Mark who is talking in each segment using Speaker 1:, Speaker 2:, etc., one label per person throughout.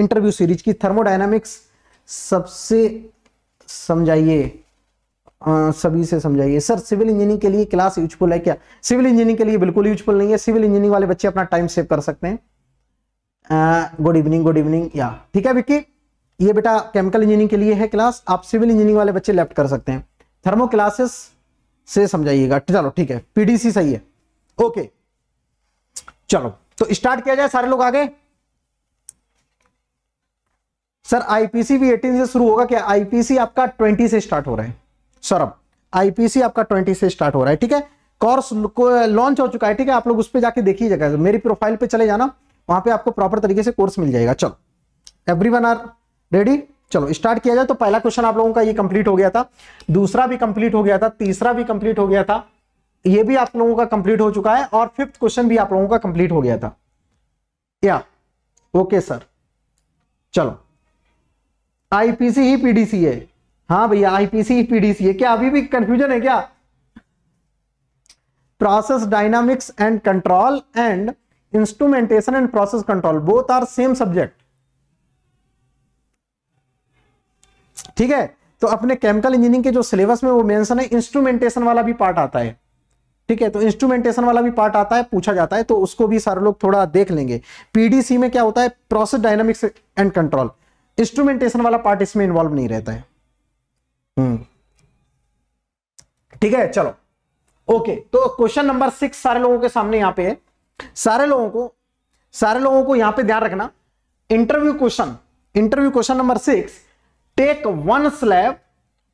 Speaker 1: Interview series की thermodynamics सबसे समझाइए सभी से समझाइए सर सिविल इंजीनियरिंग के लिए क्लास यूजफुल है क्या सिविल इंजीनियरिंग के लिए बिल्कुल यूजफुल नहीं है सिविल इंजीनियरिंग वाले बच्चे अपना टाइम सेव कर सकते हैं गुड इवनिंग गुड इवनिंग या ठीक है विक्की ये बेटा केमिकल इंजीनियरिंग के लिए है क्लास आप सिविल इंजीनियरिंग वाले बच्चे लेफ्ट कर सकते हैं थर्मो क्लासेस से समझाइएगा चलो ठीक है पीडीसी सही है ओके चलो तो स्टार्ट किया जाए सारे लोग आगे सर आईपीसी भी एटीन से शुरू होगा क्या आईपीसी आपका ट्वेंटी से स्टार्ट हो रहा है सौरभ आईपीसी आपका ट्वेंटी से स्टार्ट हो रहा है ठीक है कोर्स को लॉन्च हो चुका है ठीक है आप लोग उस पर जाके देखिएगा मेरी प्रोफाइल पे चले जाना वहां पे आपको प्रॉपर तरीके से कोर्स मिल जाएगा चलो एवरी वन आर रेडी चलो स्टार्ट किया जाए तो पहला क्वेश्चन आप लोगों का ये कंप्लीट हो गया था दूसरा भी कंप्लीट हो गया था तीसरा भी कंप्लीट हो गया था ये भी आप लोगों का कंप्लीट हो चुका है और फिफ्थ क्वेश्चन भी आप लोगों का कंप्लीट हो गया था या ओके सर चलो आईपीसी ही पीडीसी है हाँ भैया आईपीसी ही पीडीसी है क्या अभी भी कंफ्यूजन है क्या process dynamics and control and instrumentation and process control both are same subject ठीक है तो अपने केमिकल इंजीनियरिंग के जो सिलेबस में वो मेंशन है इंस्ट्रूमेंटेशन वाला भी पार्ट आता है ठीक है तो इंस्ट्रूमेंटेशन वाला भी पार्ट आता है पूछा जाता है तो उसको भी सारे लोग थोड़ा देख लेंगे पीडीसी में क्या होता है process dynamics and control instrumentation वाला पार्ट इसमें इन्वॉल्व नहीं रहता है हम्म। ठीक है चलो ओके तो क्वेश्चन नंबर सिक्स सारे लोगों के सामने यहां पे है सारे लोगों को सारे लोगों को यहां पे ध्यान रखना interview question interview question number six take one slab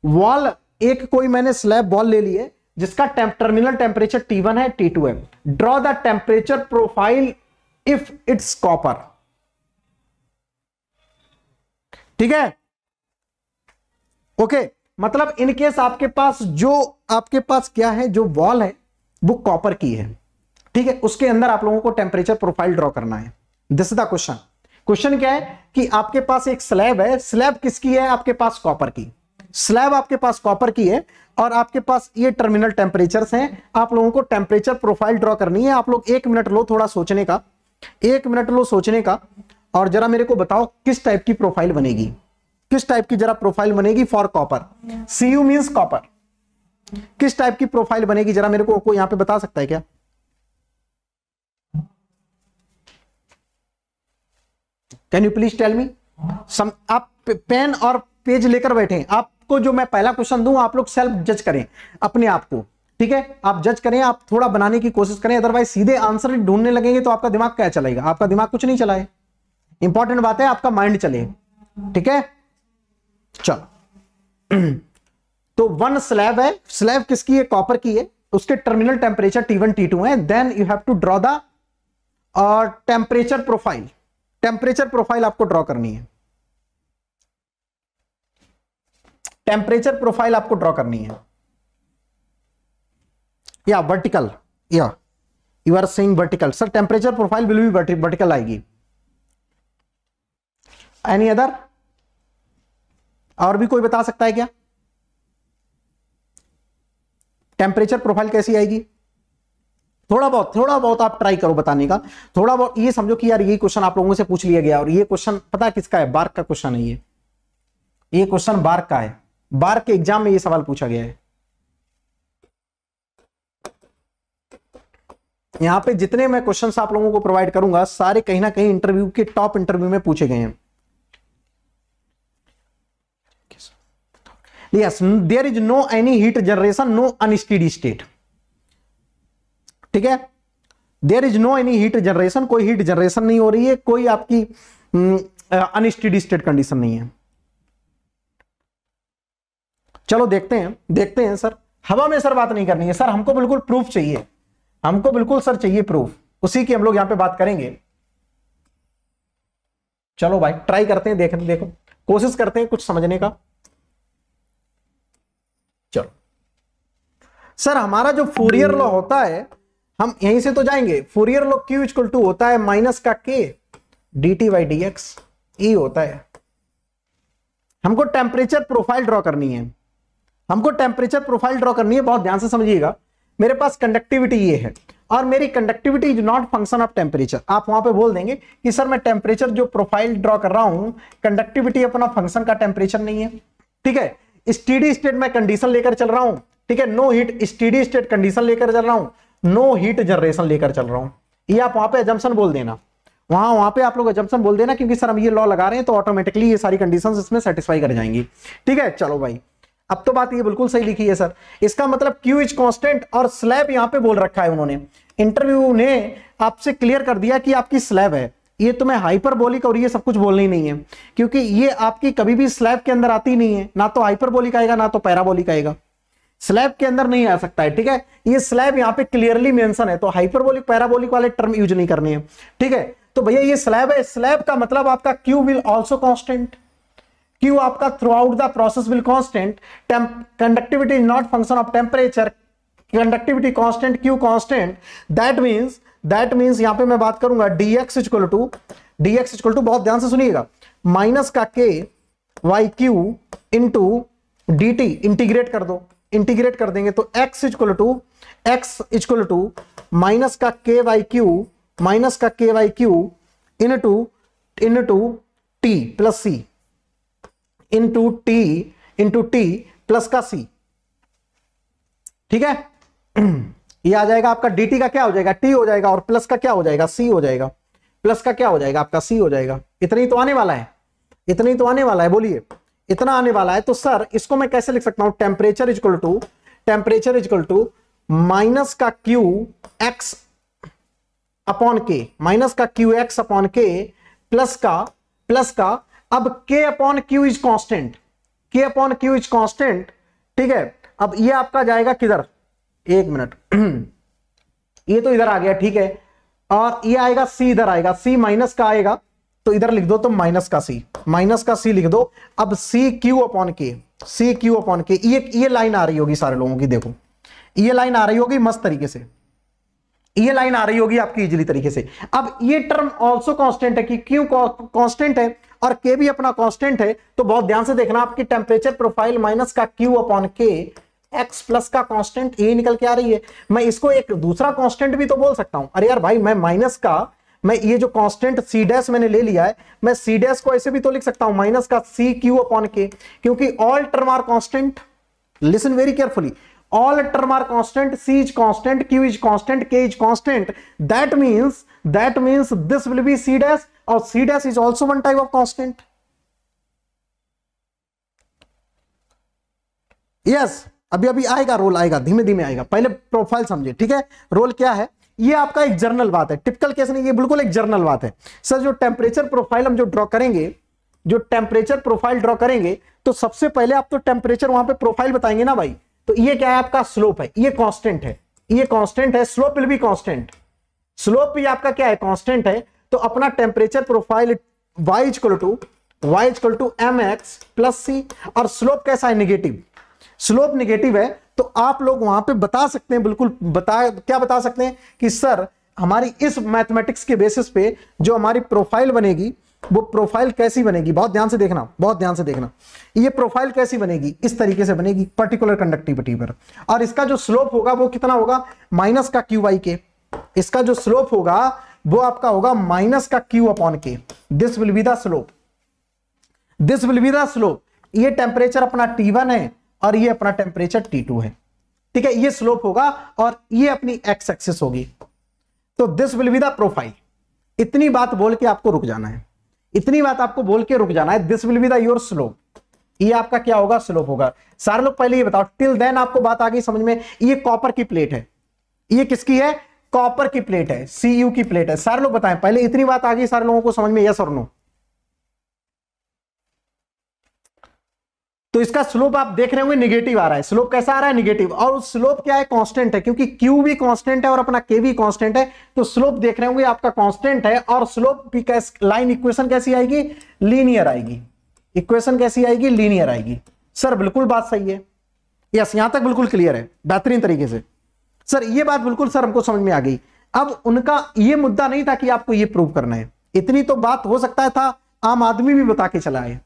Speaker 1: wall एक कोई मैंने स्लैब वॉल ले लिए है जिसका temp, terminal temperature T one है टी टू है draw the temperature profile if it's copper ठीक है ओके मतलब इनकेस आपके पास जो आपके पास क्या है जो वॉल है वो कॉपर की है ठीक है उसके अंदर आप लोगों को टेम्परेचर प्रोफाइल ड्रॉ करना है दिस द क्वेश्चन क्वेश्चन क्या है कि आपके पास एक स्लैब है स्लैब किसकी है आपके पास कॉपर की स्लैब आपके पास कॉपर की है और आपके पास ये टर्मिनल टेम्परेचर हैं आप लोगों को टेम्परेचर प्रोफाइल ड्रॉ करनी है आप लोग एक मिनट लो थोड़ा सोचने का एक मिनट लो सोचने का और जरा मेरे को बताओ किस टाइप की प्रोफाइल बनेगी किस टाइप की जरा प्रोफाइल बनेगी for copper C U mean copper किस टाइप की प्रोफाइल बनेगी जरा मेरे को को यहां पे बता सकता है क्या can you please tell me some आप पेन और पेज लेकर बैठे आपको जो मैं पहला क्वेश्चन दूं आप लोग सेल्फ जज करें अपने आप को ठीक है आप जज करें आप थोड़ा बनाने की कोशिश करें अदरवाइज सीधे आंसर ढूंढने लगेंगे तो आपका दिमाग क्या चलाएगा आपका दिमाग कुछ नहीं चलाएगा इंपॉर्टेंट बात है आपका माइंड चले ठीक है चलो तो वन स्लैब है स्लैब किसकी है कॉपर की है उसके terminal temperature T one T two है then you have to draw the temperature profile temperature profile आपको ड्रॉ करनी है टेम्परेचर प्रोफाइल आपको ड्रॉ करनी है या वर्टिकल या you are saying vertical sir temperature profile will be vertical आएगी एनी अदर और भी कोई बता सकता है क्या टेम्परेचर प्रोफाइल कैसी आएगी थोड़ा बहुत थोड़ा बहुत आप ट्राई करो बताने का थोड़ा बहुत ये समझो कि यार ये क्वेश्चन आप लोगों से पूछ लिया गया और ये क्वेश्चन पता किसका है बार्क का क्वेश्चन है ये ये क्वेश्चन बार्क का है बार्क के एग्जाम में ये सवाल पूछा गया है यहां पे जितने मैं क्वेश्चंस आप लोगों को प्रोवाइड करूंगा सारे कहीं ना कहीं इंटरव्यू के टॉप इंटरव्यू में पूछे गए हैं yes there is no any heat generation no unsteady state ठीक है there is no any heat generation कोई हीट जनरेशन नहीं हो रही है कोई आपकी अनस्टडी स्टेट कंडीशन नहीं है चलो देखते हैं देखते हैं सर हवा में सर बात नहीं करनी है सर हमको बिल्कुल प्रूफ चाहिए हमको बिल्कुल सर चाहिए प्रूफ उसी की हम लोग यहां पे बात करेंगे चलो भाई ट्राई करते हैं देखने देखो कोशिश करते हैं कुछ समझने का सर हमारा जो फोरियर लॉ होता है हम यहीं से तो जाएंगे Fourier law Q is to होता है माइनस का K D T by D X ई होता है हमको टेम्परेचर प्रोफाइल ड्रॉ करनी है हमको टेम्परेचर प्रोफाइल ड्रॉ करनी है बहुत ध्यान से समझिएगा मेरे पास कंडक्टिविटी ये है और मेरी conductivity is not function of temperature आप वहां पे बोल देंगे कि सर मैं टेम्परेचर जो प्रोफाइल ड्रॉ कर रहा हूं कंडक्टिविटी अपना फंक्शन का टेम्परेचर नहीं है ठीक है स्टीडी स्टेट में कंडीशन लेकर चल रहा हूं ठीक है no heat steady state condition लेकर चल रहा हूं नो हीट जनरेशन लेकर चल रहा हूं ये आप वहां पे एजम्पन बोल देना वहां वहां पे आप लोग एजम्पन बोल देना क्योंकि सर हम ये लॉ लगा रहे हैं तो ऑटोमेटिकली ये सारी कंडीशन इसमें सेटिस्फाई कर जाएंगी ठीक है चलो भाई अब तो बात ये बिल्कुल सही लिखी है सर इसका मतलब क्यू इज कॉन्स्टेंट और स्लैब यहां पे बोल रखा है उन्होंने इंटरव्यू ने आपसे क्लियर कर दिया कि आपकी स्लैब है ये तुम्हें तो हाइपरबोलिक और ये सब कुछ बोलना ही नहीं है क्योंकि ये आपकी कभी भी स्लैब के अंदर आती नहीं है ना तो हाइपरबोलिक आएगा ना तो पैराबोलिक आएगा स्लैब के अंदर नहीं आ सकता है ठीक है ये स्लैब यहाँ पे क्लियरली मेंशन है तो हाइपरबोलिक पैराबोलिक वाले टर्म यूज नहीं करने हैं ठीक है तो भैया ये स्लैब है स्लैब का मतलब आपका Q will also constant Q आपका throughout the process will constant conductivity is not function of temperature conductivity constant Q constant that means that means यहां पे मैं बात करूंगा dx equal to dx equal to बहुत ध्यान से सुनिएगा माइनस का K by Q into D T integrate कर दो इंटीग्रेट कर देंगे तो x equal to X equal to minus का के वाई क्यू माइनस का K by Q into into T plus C into T two T plus का C ठीक है ये आ जाएगा आपका डी का क्या हो जाएगा टी हो जाएगा और प्लस का क्या हो जाएगा सी हो जाएगा प्लस का क्या हो जाएगा आपका सी हो जाएगा इतना ही तो आने वाला है इतना ही तो आने वाला है बोलिए इतना आने वाला है तो सर इसको मैं कैसे लिख सकता हूं temperature equal to temperature equal to minus का Q X upon K minus का Q X upon K plus का प्लस का अब K upon Q is constant K upon Q is constant ठीक है अब ये आपका जाएगा किधर एक मिनट ये तो इधर आ गया ठीक है और ये आएगा सी इधर आएगा सी माइनस का आएगा तो इधर लिख दो तो माइनस का सी माइनस का सी लिख दो अब सी क्यू अपॉन के सी क्यू अपॉन के ये ये लाइन आ रही होगी सारे लोगों की देखो ये लाइन आ रही होगी मस्त तरीके से ये लाइन आ रही होगी आपकी इजिली तरीके से अब ये टर्म ऑल्सो कॉन्स्टेंट है कि क्यू कॉन्स्टेंट है और के भी अपना कॉन्स्टेंट है तो बहुत ध्यान से देखना आपकी टेम्परेचर प्रोफाइल माइनस का Q upon K X plus का कॉन्स्टेंट ए निकल के आ रही है मैं इसको एक दूसरा कॉन्स्टेंट भी तो बोल सकता हूं अरे यार भाई मैं माइनस का मैं ये जो कांस्टेंट सी डैस मैंने ले लिया है मैं सी डैस को ऐसे भी तो लिख सकता हूं माइनस का सी क्यू अपॉन के क्योंकि all term are constant listen very carefully all term are constant C is constant Q is constant K is constant that means that means this will be C dash और C dash is also one type of constant yes अभी अभी आएगा role आएगा धीमे धीमे आएगा पहले profile समझे ठीक है रोल क्या है ये आपका एक जर्नल बात है टिपिकल केस नहीं ये बिल्कुल एक जर्नल बात है सर जो टेम्परेचर प्रोफाइल हम जो ड्रॉ करेंगे जो टेम्परेचर प्रोफाइल ड्रॉ करेंगे तो सबसे पहले आप तो टेम्परेचर वहां पे प्रोफाइल बताएंगे ना भाई तो ये क्या है आपका स्लोप है ये कांस्टेंट है ये कांस्टेंट है slope will be constant slope भी आपका क्या है कांस्टेंट है तो अपना temperature profile y equal to y equal to M X plus C और स्लोप कैसा है निगेटिव स्लोप निगेटिव है तो आप लोग वहां पे बता सकते हैं बिल्कुल बता क्या बता सकते हैं कि सर हमारी इस मैथमेटिक्स के बेसिस पे जो हमारी प्रोफाइल बनेगी वो प्रोफाइल कैसी बनेगी बहुत ध्यान से देखना बहुत ध्यान से देखना ये प्रोफाइल कैसी बनेगी इस तरीके से बनेगी पर्टिकुलर कंडक्टिविटी पर और इसका जो स्लोप होगा वो कितना होगा माइनस का क्यू के इसका जो स्लोप होगा वो आपका होगा माइनस का Q upon K this will be the slope this will be the slope ये टेम्परेचर अपना टी वन है और ये अपना टेम्परेचर टी टू है ठीक है ये स्लोप होगा और ये अपनी एक्स एक्सिस होगी तो this will be the profile इतनी बात बोल के आपको रुक जाना है इतनी बात आपको बोल के रुक जाना है this will be the your slope ये आपका क्या होगा स्लोप होगा सारे लोग पहले ये बताओ टिल देन आपको बात आ गई समझ में ये कॉपर की प्लेट है ये किसकी है कॉपर की प्लेट है सी यू की प्लेट है सारे लोग बताएं पहले इतनी बात आ गई सारे लोगों को समझ में यस और नो तो इसका स्लोप आप देख रहे होंगे निगेटिव आ रहा है स्लोप कैसा आ रहा है निगेटिव और स्लोप क्या है कॉन्स्टेंट है क्योंकि क्यू भी कॉन्स्टेंट है और अपना के भी कॉन्स्टेंट है तो स्लोप देख रहे होंगे आपका कॉन्स्टेंट है और स्लोप भी लाइन इक्वेशन कैसी आएगी लीनियर आएगी इक्वेशन कैसी आएगी लीनियर आएगी सर बिल्कुल बात सही है यस यहां तक बिल्कुल क्लियर है बेहतरीन तरीके से सर ये बात बिल्कुल सर हमको समझ में आ गई अब उनका ये मुद्दा नहीं था कि आपको ये प्रूव करना है इतनी तो बात हो सकता है था आम आदमी भी बता के चला है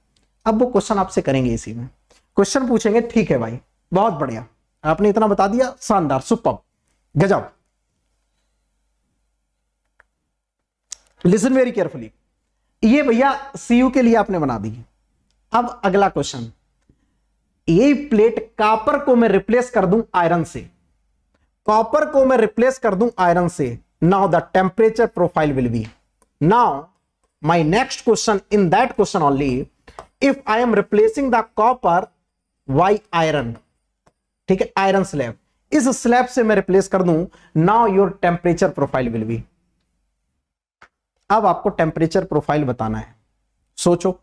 Speaker 1: अब वो क्वेश्चन आपसे करेंगे इसी में क्वेश्चन पूछेंगे ठीक है भाई बहुत बढ़िया आपने इतना बता दिया शानदार सुपर गजब लिसन वेरी केयरफुली ये भैया सीयू के लिए आपने बना दी अब अगला क्वेश्चन ये प्लेट कॉपर को मैं रिप्लेस कर दूं आयरन से कॉपर को मैं रिप्लेस कर दूं आयरन से now the temperature profile will be now my next question in that question only if I am replacing the copper by iron ठीक है आयरन स्लैब इस स्लैब से मैं रिप्लेस कर दू now your temperature profile will be अब आपको temperature profile बताना है सोचो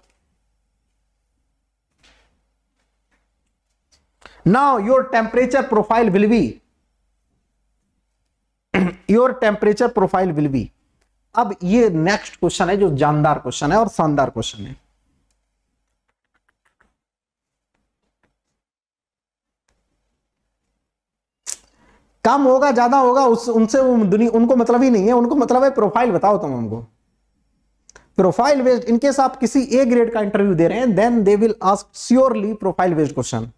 Speaker 1: now your temperature profile will be your temperature profile will be अब ये नेक्स्ट क्वेश्चन है जो जानदार क्वेश्चन है और शानदार क्वेश्चन है कम होगा ज्यादा होगा उस उनसे दुनिया उनको मतलब ही नहीं है उनको मतलब है प्रोफाइल बताओ तुम हमको प्रोफाइल बेस्ड इनकेस आप किसी ए ग्रेड का इंटरव्यू दे रहे हैं then they will ask surely profile based question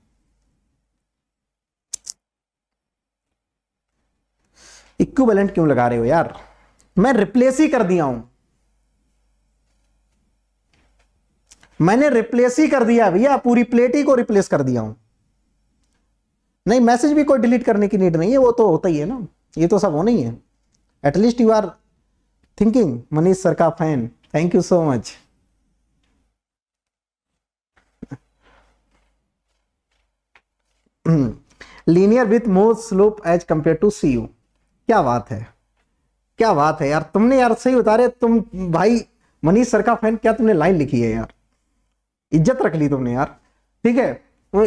Speaker 1: equivalent क्यों लगा रहे हो यार मैं रिप्लेस ही कर दिया हूं मैंने रिप्लेस ही कर दिया भैया पूरी प्लेट ही को रिप्लेस कर दिया हूं नहीं मैसेज भी कोई डिलीट करने की नीड नहीं है वो तो होता ही है ना ये तो सब होना ही है at least you are thinking Manish sir का fan thank you so much linear with more slope as compare to C U क्या बात है क्या बात है यार तुमने यार सही बता रहे तुम भाई मनीष सर का फैन क्या तुमने लाइन लिखी है यार इज्जत रख ली तुमने यार ठीक है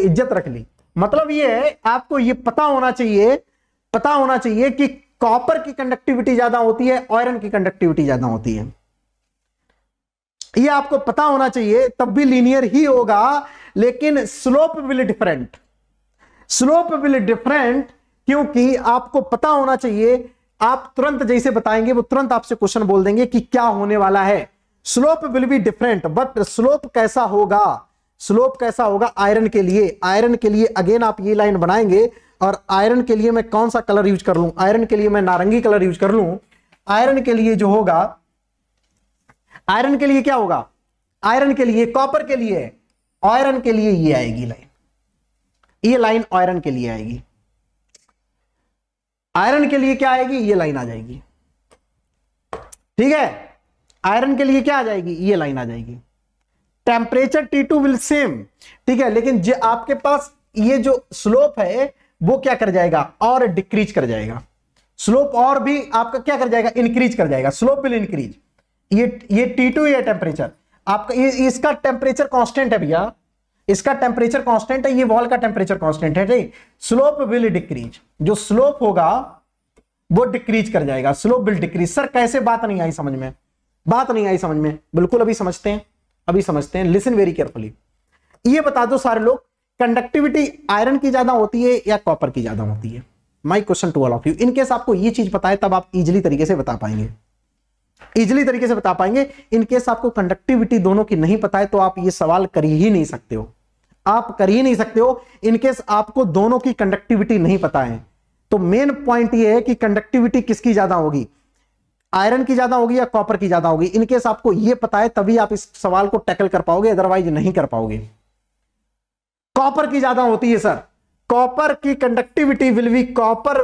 Speaker 1: इज्जत रख ली मतलब ये है आपको ये पता होना चाहिए पता होना चाहिए कि कॉपर की कंडक्टिविटी ज्यादा होती है आयरन की कंडक्टिविटी ज्यादा होती है ये आपको पता होना चाहिए तब भी लीनियर ही होगा लेकिन slope will different slope will different क्योंकि आपको पता होना चाहिए आप तुरंत जैसे बताएंगे वो तुरंत आपसे क्वेश्चन बोल देंगे कि क्या होने वाला है slope will be different but slope कैसा होगा स्लोप कैसा होगा आयरन के लिए आयरन के लिए अगेन आप ये लाइन बनाएंगे और आयरन के लिए मैं कौन सा कलर यूज कर लू आयरन के लिए मैं नारंगी कलर यूज कर लूं आयरन के लिए जो होगा आयरन के लिए क्या होगा आयरन के लिए कॉपर के लिए आयरन के लिए ये आएगी लाइन ये लाइन आयरन के लिए आएगी आयरन के लिए क्या आएगी ये लाइन आ जाएगी ठीक है आयरन के लिए क्या आ जाएगी ये लाइन आ जाएगी temperature T two will same ठीक है लेकिन जो आपके पास ये जो स्लोप है वो क्या कर जाएगा और डिक्रीज कर जाएगा स्लोप और भी आपका क्या कर जाएगा इंक्रीज कर जाएगा स्लोप विल इंक्रीज ये ये टी टू या टेम्परेचर आपका ये इसका टेम्परेचर कॉन्स्टेंट है भैया इसका टेम्परेचर कॉन्स्टेंट है ये वॉल का टेम्परेचर कॉन्स्टेंट है ठीक स्लोप विल डिक्रीज जो स्लोप होगा वो डिक्रीज कर जाएगा स्लोप विल डिक्रीज सर कैसे बात नहीं आई समझ में बात नहीं आई समझ में बिल्कुल अभी समझते हैं अभी समझते हैं लिसन वेरी केयरफुली ये बता दो सारे लोग कंडक्टिविटी आयरन की ज्यादा होती है या कॉपर की ज्यादा होती है my question to all of you in case आपको ये चीज है तब आप इजिली तरीके से बता पाएंगे इजिली तरीके से बता पाएंगे इनकेस आपको कंडक्टिविटी दोनों की नहीं पता है तो आप ये सवाल कर ही नहीं सकते हो आप कर ही नहीं सकते हो इनकेस आपको दोनों की कंडक्टिविटी नहीं पता है तो मेन पॉइंट ये है कि कंडक्टिविटी किसकी ज्यादा होगी आयरन की ज्यादा होगी या कॉपर की ज्यादा होगी इनकेस आपको यह पता है तभी आप इस सवाल को टैकल कर पाओगे अदरवाइज नहीं कर पाओगे कॉपर की ज्यादा होती है सर कॉपर की conductivity will be copper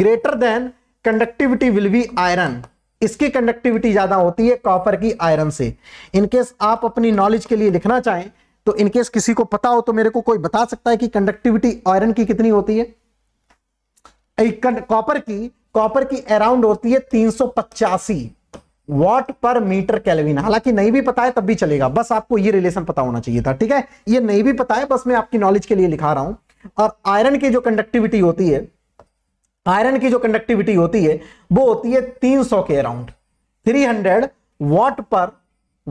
Speaker 1: greater than conductivity will be iron इसकी कंडक्टिविटी ज्यादा होती है कॉपर की आयरन से इनकेस आप अपनी नॉलेज के लिए लिखना चाहें तो इनकेस किसी को पता हो तो मेरे को कोई बता सकता है कि कंडक्टिविटी आयरन की कितनी होती है कॉपर की कॉपर की अराउंड होती है तीन सौ पचासी वॉट पर मीटर कैलविन हालांकि नहीं भी पता है तब भी चलेगा बस आपको ये रिलेशन पता होना चाहिए था ठीक है ये नहीं भी पता है बस मैं आपकी नॉलेज के लिए लिखा रहा हूं और आयरन की जो कंडक्टिविटी होती है आयरन की जो कंडक्टिविटी होती है वो होती है 300 के around 300 watt per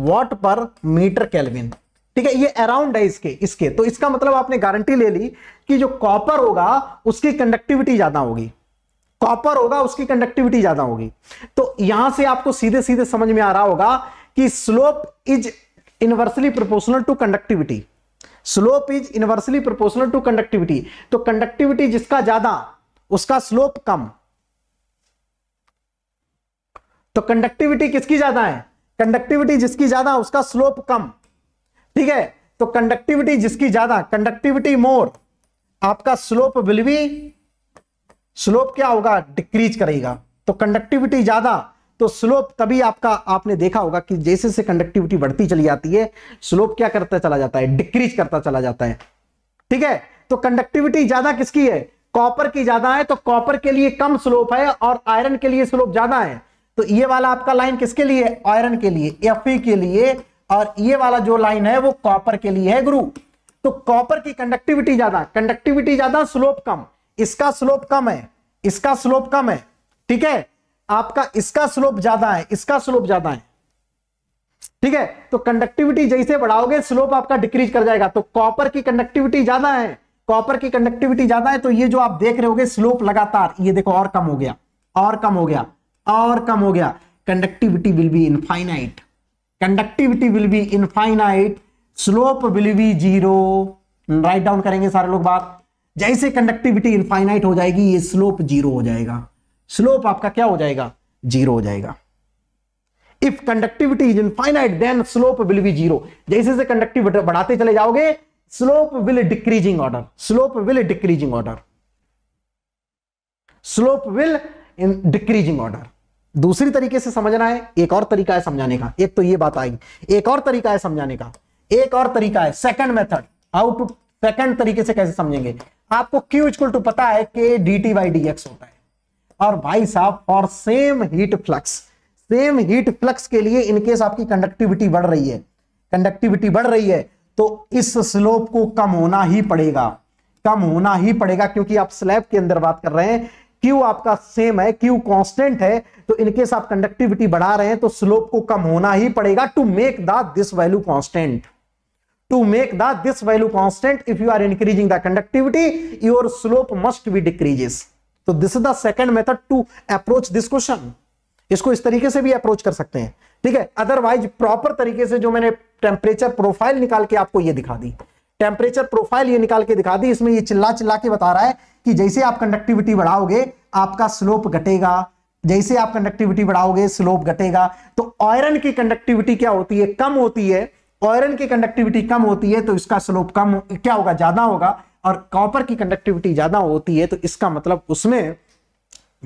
Speaker 1: watt per metre kelvin ठीक है ये अराउंड है इसके इसके तो इसका मतलब आपने गारंटी ले ली कि जो कॉपर होगा उसकी कंडक्टिविटी ज्यादा होगी कॉपर होगा उसकी कंडक्टिविटी ज्यादा होगी तो यहां से आपको सीधे सीधे समझ में आ रहा होगा कि slope is inversely proportional to conductivity slope is inversely proportional to conductivity तो कंडक्टिविटी जिसका ज्यादा उसका स्लोप कम तो कंडक्टिविटी किसकी ज्यादा है कंडक्टिविटी जिसकी ज्यादा उसका स्लोप कम ठीक है तो कंडक्टिविटी जिसकी ज्यादा कंडक्टिविटी मोर आपका स्लोप विल बी स्लोप क्या होगा डिक्रीज करेगा तो कंडक्टिविटी ज्यादा तो स्लोप तभी आपका आपने देखा होगा कि जैसे जैसे कंडक्टिविटी बढ़ती चली जाती है स्लोप क्या करता चला जाता है डिक्रीज करता चला जाता है ठीक है तो कंडक्टिविटी ज्यादा किसकी है कॉपर की ज्यादा है तो कॉपर के लिए कम स्लोप है और आयरन के लिए स्लोप ज्यादा है तो ये वाला आपका लाइन किसके लिए आयरन के लिए एफ के लिए और ये वाला जो लाइन है वो कॉपर के लिए है गुरु तो कॉपर की कंडक्टिविटी ज्यादा कंडक्टिविटी ज्यादा स्लोप कम इसका स्लोप कम है इसका स्लोप कम है ठीक है आपका इसका स्लोप ज्यादा है इसका स्लोप ज्यादा है ठीक है तो कंडक्टिविटी जैसे बढ़ाओगे स्लोप आपका डिक्रीज कर जाएगा तो कॉपर की कंडक्टिविटी ज्यादा है कॉपर की कंडक्टिविटी ज्यादा है तो ये जो आप देख रहे हो स्लोप लगातार ये देखो और कम हो गया और कम हो गया और कम हो गया conductivity will be infinite conductivity will be infinite slope will be zero right down करेंगे सारे लोग बात जैसे कंडक्टिविटी इनफाइनाइट हो जाएगी ये स्लोप जीरो हो जाएगा स्लोप आपका क्या हो जाएगा जीरो हो जाएगा if conductivity is infinite then slope will be zero जैसे जैसे कंडक्टिविटी बढ़ाते चले जाओगे slope will decreasing order slope will decreasing order slope will in decreasing order दूसरी तरीके से समझना है एक और तरीका है समझाने का एक तो ये बात आएगी एक और तरीका है समझाने का एक और तरीका है second method how to second तरीके से कैसे समझेंगे आपको क्यू इक्वल टू पता है K D T by D X होता है और भाई साहब for same heat flux same heat flux के लिए इनकेस आपकी कंडक्टिविटी बढ़ रही है कंडक्टिविटी बढ़ रही है तो इस स्लोप को कम होना ही पड़ेगा कम होना ही पड़ेगा क्योंकि आप स्लैब के अंदर बात कर रहे हैं क्यू आपका सेम है क्यू कांस्टेंट है तो इनकेस आप कंडक्टिविटी बढ़ा रहे हैं तो स्लोप को कम होना ही पड़ेगा to make this value constant to make the this value constant if you are increasing the conductivity your slope must be decreases तो this is the second method to approach this question इसको इस तरीके से भी approach कर सकते हैं ठीक है अदरवाइज प्रॉपर तरीके से जो मैंने टेम्परेचर प्रोफाइल निकाल के आपको ये दिखा दी टेम्परेचर प्रोफाइल ये निकाल के दिखा दी इसमें ये चिल्ला चिल्ला के बता रहा है कि जैसे आप कंडक्टिविटी बढ़ाओगे आपका स्लोप घटेगा जैसे आप कंडक्टिविटी बढ़ाओगे स्लोप घटेगा तो आयरन की कंडक्टिविटी क्या होती है कम होती है आयरन की कंडक्टिविटी कम होती है तो इसका स्लोप कम क्या होगा ज्यादा होगा और कॉपर की कंडक्टिविटी ज्यादा होती है तो इसका मतलब उसमें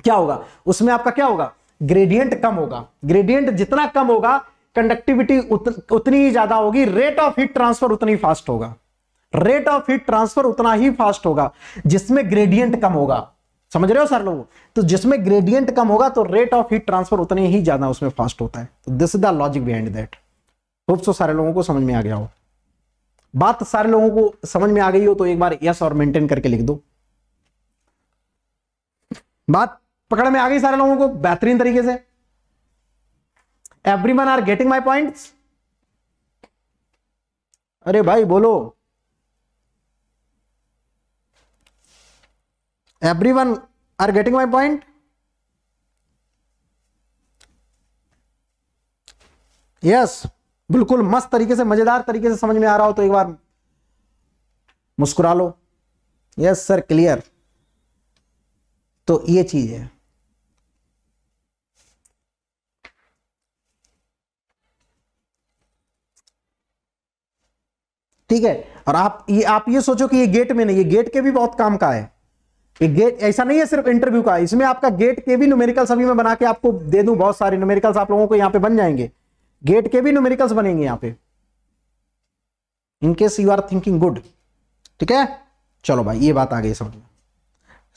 Speaker 1: क्या होगा उसमें आपका क्या होगा ग्रेडियंट कम होगा ग्रेडियंट जितना कम होगा कंडक्टिविटी उत, उतनी ही ज्यादा होगी रेट ऑफ हीट ट्रांसफर उतनी फास्ट होगा रेट ऑफ हीट ट्रांसफर उतना ही फास्ट होगा जिसमें ग्रेडियंट कम होगा समझ रहे हो सर लोग तो जिसमें ग्रेडियंट कम होगा तो रेट ऑफ हीट ट्रांसफर उतनी ही ज्यादा उसमें फास्ट होता है तो this is the logic behind that hope so सारे लोगों को समझ में आ गया हो बात सारे लोगों को समझ में आ गई हो तो एक बार यस और मेंटेन करके लिख दो बात पकड़ में आ गई सारे लोगों को बेहतरीन तरीके से everyone are getting my point अरे भाई बोलो everyone are getting my point yes बिल्कुल मस्त तरीके से मजेदार तरीके से समझ में आ रहा हो तो एक बार मुस्कुरा लो यस सर क्लियर तो ये चीज है ठीक है और आप ये आप ये सोचो कि ये गेट में नहीं ये गेट के भी बहुत काम का है ये गेट ऐसा नहीं है सिर्फ इंटरव्यू का इसमें आपका गेट के भी न्यूमेरिकल सभी में बना के आपको दे दूं बहुत सारे न्यूमेरिकल्स आप लोगों को यहां पे बन जाएंगे गेट के भी न्यूमेरिकल्स बनेंगे यहां पे in case you are thinking good ठीक है चलो भाई ये बात आ गई समझ में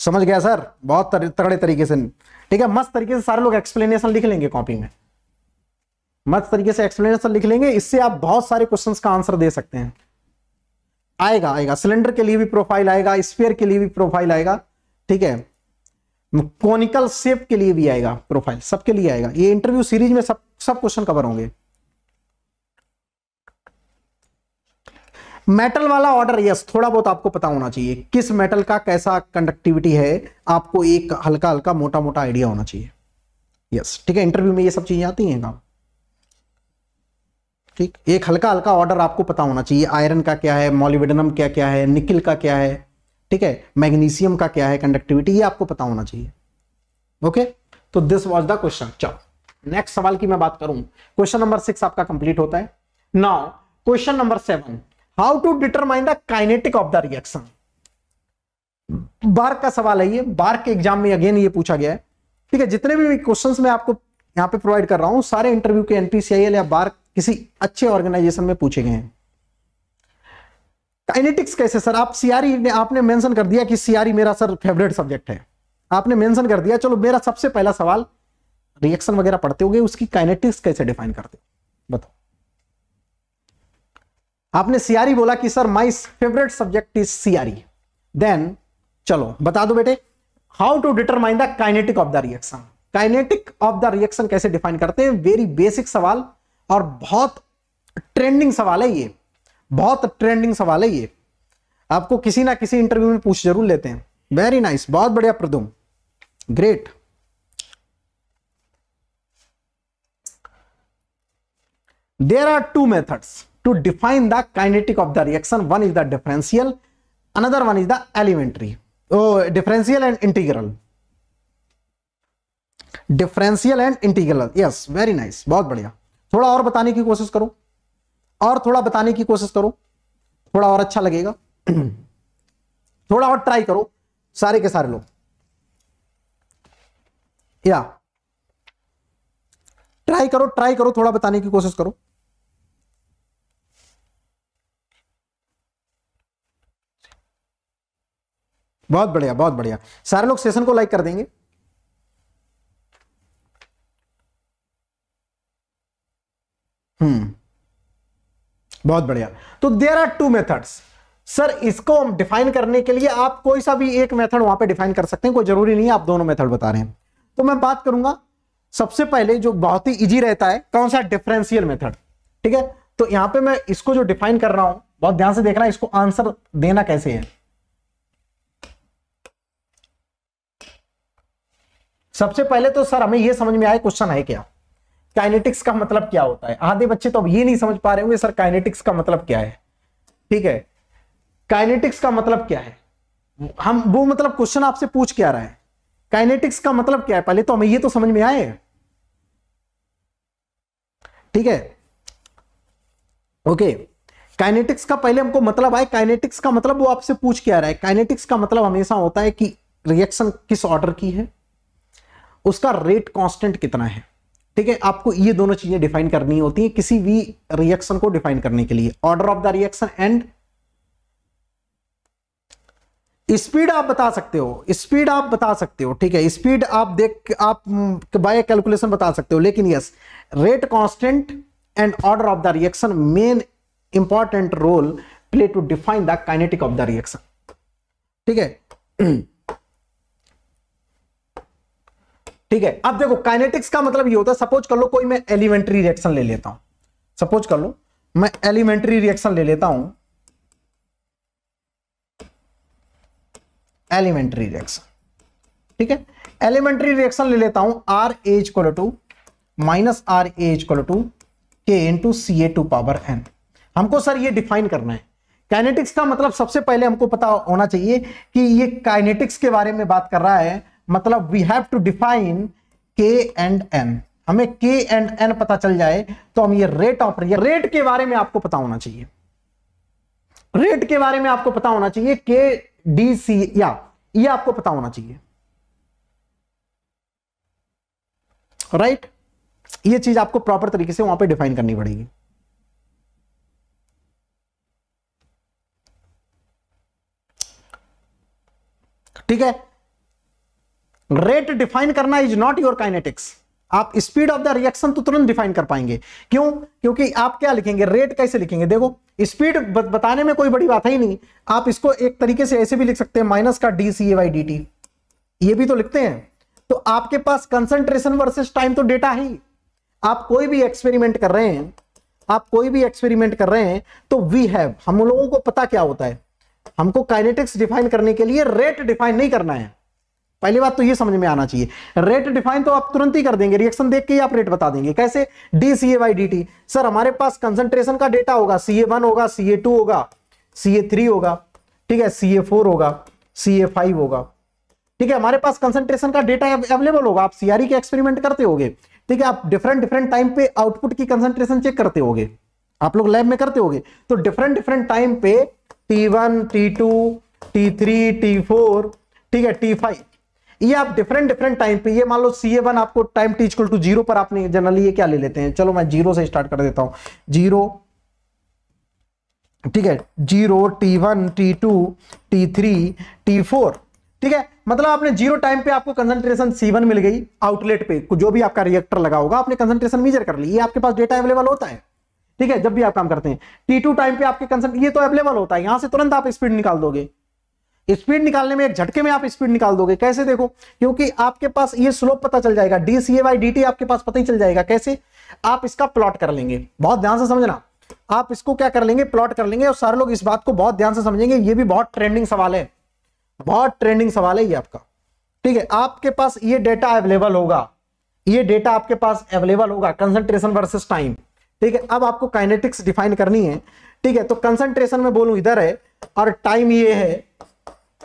Speaker 1: समझ गया सर बहुत तगड़े तरीके से ठीक है मस्त तरीके से सारे लोग एक्सप्लेनेशन लिख लेंगे कॉपी में मस्त तरीके से एक्सप्लेनेशन लिख लेंगे इससे आप बहुत सारे क्वेश्चन का आंसर दे सकते हैं आएगा आएगा सिलेंडर के लिए भी प्रोफाइल आएगा स्पेयर के लिए भी प्रोफाइल आएगा ठीक है कॉनिकल शेप के लिए भी आएगा प्रोफाइल सबके लिए आएगा ये इंटरव्यू सीरीज में सब सब क्वेश्चन कवर होंगे मेटल वाला ऑर्डर यस थोड़ा बहुत आपको पता होना चाहिए किस मेटल का कैसा कंडक्टिविटी है आपको एक हल्का हल्का मोटा मोटा आइडिया होना चाहिए यस ठीक है इंटरव्यू में ये सब चीजें आती हैं काम ठीक एक हल्का हल्का ऑर्डर आपको पता होना चाहिए आयरन का क्या है मॉलिविडनम क्या क्या है निकिल का क्या है ठीक है मैग्नीशियम का क्या है कंडक्टिविटी ये आपको पता होना चाहिए ओके तो दिस वॉज द क्वेश्चन चलो नेक्स्ट सवाल की मैं बात करूं क्वेश्चन नंबर सिक्स आपका कंप्लीट होता है now question number seven how to determine the kinetic of the reaction बार का सवाल है ये बार के एग्जाम में अगेन ये पूछा गया है ठीक है जितने भी क्वेश्चन मैं आपको यहां पे प्रोवाइड कर रहा हूं सारे इंटरव्यू के एनपीसीआईएल या बार किसी अच्छे ऑर्गेनाइजेशन में पूछे गए हैं काइनेटिक्स कैसे सर आप सीआरई e ने आपने मेंशन कर दिया कि सीआरई e मेरा सर फेवरेट सब्जेक्ट है आपने मेंशन कर दिया चलो मेरा सबसे पहला सवाल रिएक्शन वगैरह पढ़ते होगे उसकी काइनेटिक्स कैसे डिफाइन करते हो बताओ आपने सीआरई e बोला कि sir my favourite subject is CRE then चलो बता दो बेटे how to determine the kinetic of the reaction kinetic of the reaction कैसे डिफाइन करते हैं वेरी बेसिक सवाल और बहुत ट्रेंडिंग सवाल है ये बहुत ट्रेंडिंग सवाल है ये आपको किसी ना किसी इंटरव्यू में पूछ जरूर लेते हैं वेरी नाइस nice, बहुत बढ़िया Pradyum great there are two methods to define the kinetic of the reaction one is the differential another one is the elementary differential and integral differential and integral yes very nice बहुत बढ़िया थोड़ा और बताने की कोशिश करो और थोड़ा बताने की कोशिश करो थोड़ा और अच्छा लगेगा थोड़ा और ट्राई करो सारे के सारे लोग या ट्राई करो ट्राई करो थोड़ा बताने की कोशिश करो बहुत बढ़िया बहुत बढ़िया सारे लोग सेशन को लाइक कर देंगे हम्म बहुत बढ़िया तो there are two methods sir इसको हम डिफाइन करने के लिए आप कोई सा भी एक मेथड वहां पे डिफाइन कर सकते हैं कोई जरूरी नहीं है आप दोनों मेथड बता रहे हैं तो मैं बात करूंगा सबसे पहले जो बहुत ही इजी रहता है कौन सा डिफरेंशियल मेथड ठीक है तो यहां पे मैं इसको जो डिफाइन कर रहा हूं बहुत ध्यान से देखना इसको आंसर देना कैसे है सबसे पहले तो सर हमें यह समझ में आया क्वेश्चन है क्या काइनेटिक्स का मतलब क्या होता है आधे बच्चे तो अब ये नहीं समझ पा रहे होंगे सर काइनेटिक्स का मतलब क्या है ठीक है काइनेटिक्स का मतलब क्या है हम वो मतलब क्वेश्चन आपसे पूछ क्या रहा है काइनेटिक्स का मतलब क्या है पहले तो हमें ये तो समझ में आए ठीक है ओके काइनेटिक्स का पहले हमको मतलब आए काइनेटिक्स का मतलब वो आपसे पूछ क्या रहा है काइनेटिक्स का मतलब हमेशा होता है कि रिएक्शन किस ऑर्डर की है उसका रेट कांस्टेंट कितना है ठीक है आपको ये दोनों चीजें डिफाइन करनी होती हैं किसी भी रिएक्शन को डिफाइन करने के लिए order of the reaction and speed आप बता सकते हो स्पीड आप बता सकते हो ठीक है स्पीड आप देख आप बाय कैलकुलेशन बता सकते हो लेकिन yes rate constant and order of the reaction main important role play to define the kinetic of the reaction ठीक है ठीक है अब देखो काइनेटिक्स का मतलब ये होता है सपोज कर लो कोई मैं एलिमेंट्री रिएक्शन ले लेता हूं सपोज कर लो मैं एलिमेंट्री रिएक्शन ले लेता हूं एलिमेंट्री रिएक्शन ठीक है एलिमेंट्री रिएक्शन ले लेता हूं R equal to minus R equal to K into C A to power N हमको सर ये डिफाइन करना है काइनेटिक्स का मतलब सबसे पहले हमको पता होना चाहिए कि ये काइनेटिक्स के बारे में बात कर रहा है मतलब we have to define K and N हमें के एंड एन पता चल जाए तो हम ये रेट ऑफ रेट के बारे में आपको पता होना चाहिए रेट के बारे में आपको पता होना चाहिए के डी सी या ये आपको पता होना चाहिए राइट right? ये चीज आपको प्रॉपर तरीके से वहां पे डिफाइन करनी पड़ेगी ठीक है रेट डिफाइन करना इज नॉट योर काइनेटिक्स आप स्पीड ऑफ द रिएक्शन तो तुरंत डिफाइन कर पाएंगे क्यों क्योंकि आप क्या लिखेंगे रेट कैसे लिखेंगे देखो स्पीड बताने में कोई बड़ी बात है ही नहीं आप इसको एक तरीके से ऐसे भी लिख सकते हैं माइनस का D C A by D T ये भी तो लिखते हैं तो आपके पास कंसंट्रेशन वर्सेस टाइम तो डेटा है ही आप कोई भी एक्सपेरिमेंट कर रहे हैं आप कोई भी एक्सपेरिमेंट कर रहे हैं तो वी हैव हम लोगों को पता क्या होता है हमको काइनेटिक्स डिफाइन करने के लिए रेट डिफाइन नहीं करना है पहली बात तो ये समझ में आना चाहिए रेट डिफाइन तो आप तुरंत ही कर देंगे रिएक्शन देख के ही आप रेट बता देंगे कैसे D C A by D T sir हमारे पास कंसंट्रेशन का डेटा होगा सी ए वन होगा सी ए टू होगा सी ए थ्री होगा ठीक है सी ए फोर होगा सी ए फाइव होगा ठीक है हमारे पास कंसंट्रेशन का डेटा अवेलेबल होगा आप सीआरई e के एक्सपेरिमेंट करते होगे ठीक है आप डिफरेंट डिफरेंट टाइम पे आउटपुट की कंसंट्रेशन चेक करते होगे आप लोग लैब में करते होगे तो डिफरेंट डिफरेंट टाइम पे T one T two T three T four ठीक है टी फाइव ये आप डिफरेंट डिफरेंट टाइम पे ये मान लो सी ए वन आपको time T equal to zero पर आपने जनरली ये क्या ले लेते हैं चलो मैं जीरो से स्टार्ट कर देता हूं जीरो ठीक है zero T one T two T three T four ठीक है मतलब आपने जीरो टाइम पे आपको कंसंट्रेशन सी वन मिल गई आउटलेट पे जो भी आपका रिएक्टर लगा होगा आपने कंसंट्रेशन मेजर कर ली ये आपके पास डेटा अवेलेबल होता है ठीक है जब भी आप काम करते हैं टी टू टाइम पे आपके कंसंट ये तो अवेलेबल होता है यहां से तुरंत आप स्पीड निकाल दोगे स्पीड निकालने में एक झटके में आप स्पीड निकाल दोगे कैसे देखो क्योंकि आपके पास ये स्लोप पता चल जाएगा D C A by D T आपके पास पता ही चल जाएगा कैसे आप इसका प्लॉट कर लेंगे बहुत ध्यान से समझना आप इसको क्या कर लेंगे प्लॉट कर लेंगे और सारे लोग इस बात को बहुत ध्यान से समझेंगे ये भी बहुत ट्रेंडिंग सवाल है बहुत ट्रेंडिंग सवाल है ये आपका ठीक है आपके पास ये डेटा अवेलेबल होगा ये डेटा आपके पास अवेलेबल होगा कंसंट्रेशन वर्सेस टाइम ठीक है अब आपको काइनेटिक्स डिफाइन करनी है ठीक है तो कंसंट्रेशन में बोलूं इधर है और टाइम ये है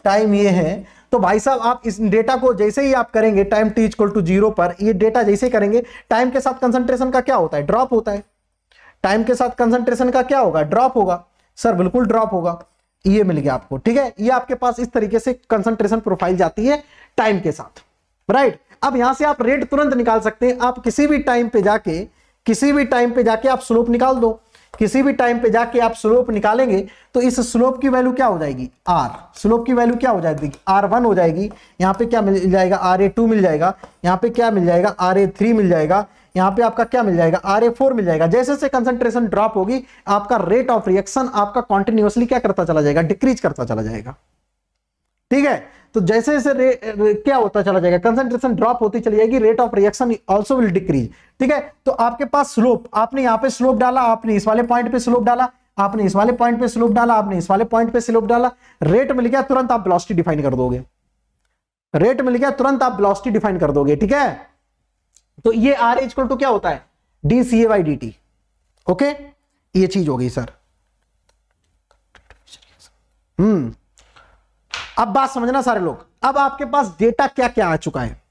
Speaker 1: टाइम ये है तो भाई साहब आप इस डेटा को जैसे ही आप करेंगे time T equal to zero पर ये डेटा जैसे ही करेंगे टाइम के साथ कंसंट्रेशन का क्या होता है ड्रॉप होता है टाइम के साथ कंसंट्रेशन का क्या होगा ड्रॉप होगा सर बिल्कुल ड्रॉप होगा ये मिल गया आपको ठीक है ये आपके पास इस तरीके से कंसंट्रेशन प्रोफाइल जाती है टाइम के साथ राइट अब यहां से आप रेट तुरंत निकाल सकते हैं आप किसी भी टाइम पे जाके किसी भी टाइम पे जाके आप स्लोप निकाल दो किसी भी टाइम पे जाके आप स्लोप निकालेंगे तो इस स्लोप की वैल्यू क्या हो जाएगी आर स्लोप की वैल्यू क्या हो जाएगी आर वन हो जाएगी यहाँ पे क्या मिल जाएगा आर ए टू मिल जाएगा यहाँ पे क्या मिल जाएगा आर ए थ्री मिल जाएगा यहाँ पे आपका क्या मिल जाएगा आर ए फोर मिल जाएगा जैसे जैसे कंसंट्रेशन ड्रॉप होगी आपका रेट ऑफ रिएक्शन आपका कॉन्टिन्यूसली क्या करता चला जाएगा डिक्रीज करता चला जाएगा ठीक है तो जैसे जैसे रे, रे, क्या होता चला जाएगा कंसेंट्रेशन ड्रॉप होती चली जाएगी rate of reaction also will decrease ठीक है तो आपके पास स्लोप आपने यहाँ पे स्लोप डाला आपने इस वाले पॉइंट पे स्लोप डाला आपने इस वाले पॉइंट पे स्लोप डाला आपने इस वाले पॉइंट पे स्लोप डाला रेट मिल गया तुरंत आप ब्लॉस्टी डिफाइन कर दोगे रेट मिल गया तुरंत आप ब्लॉस्टी डिफाइन कर दोगे ठीक है तो ये आर इज टू क्या होता है D C A by D T okay ये चीज हो गई सर हम्म अब बात समझना सारे लोग अब आपके पास डेटा क्या क्या आ चुका है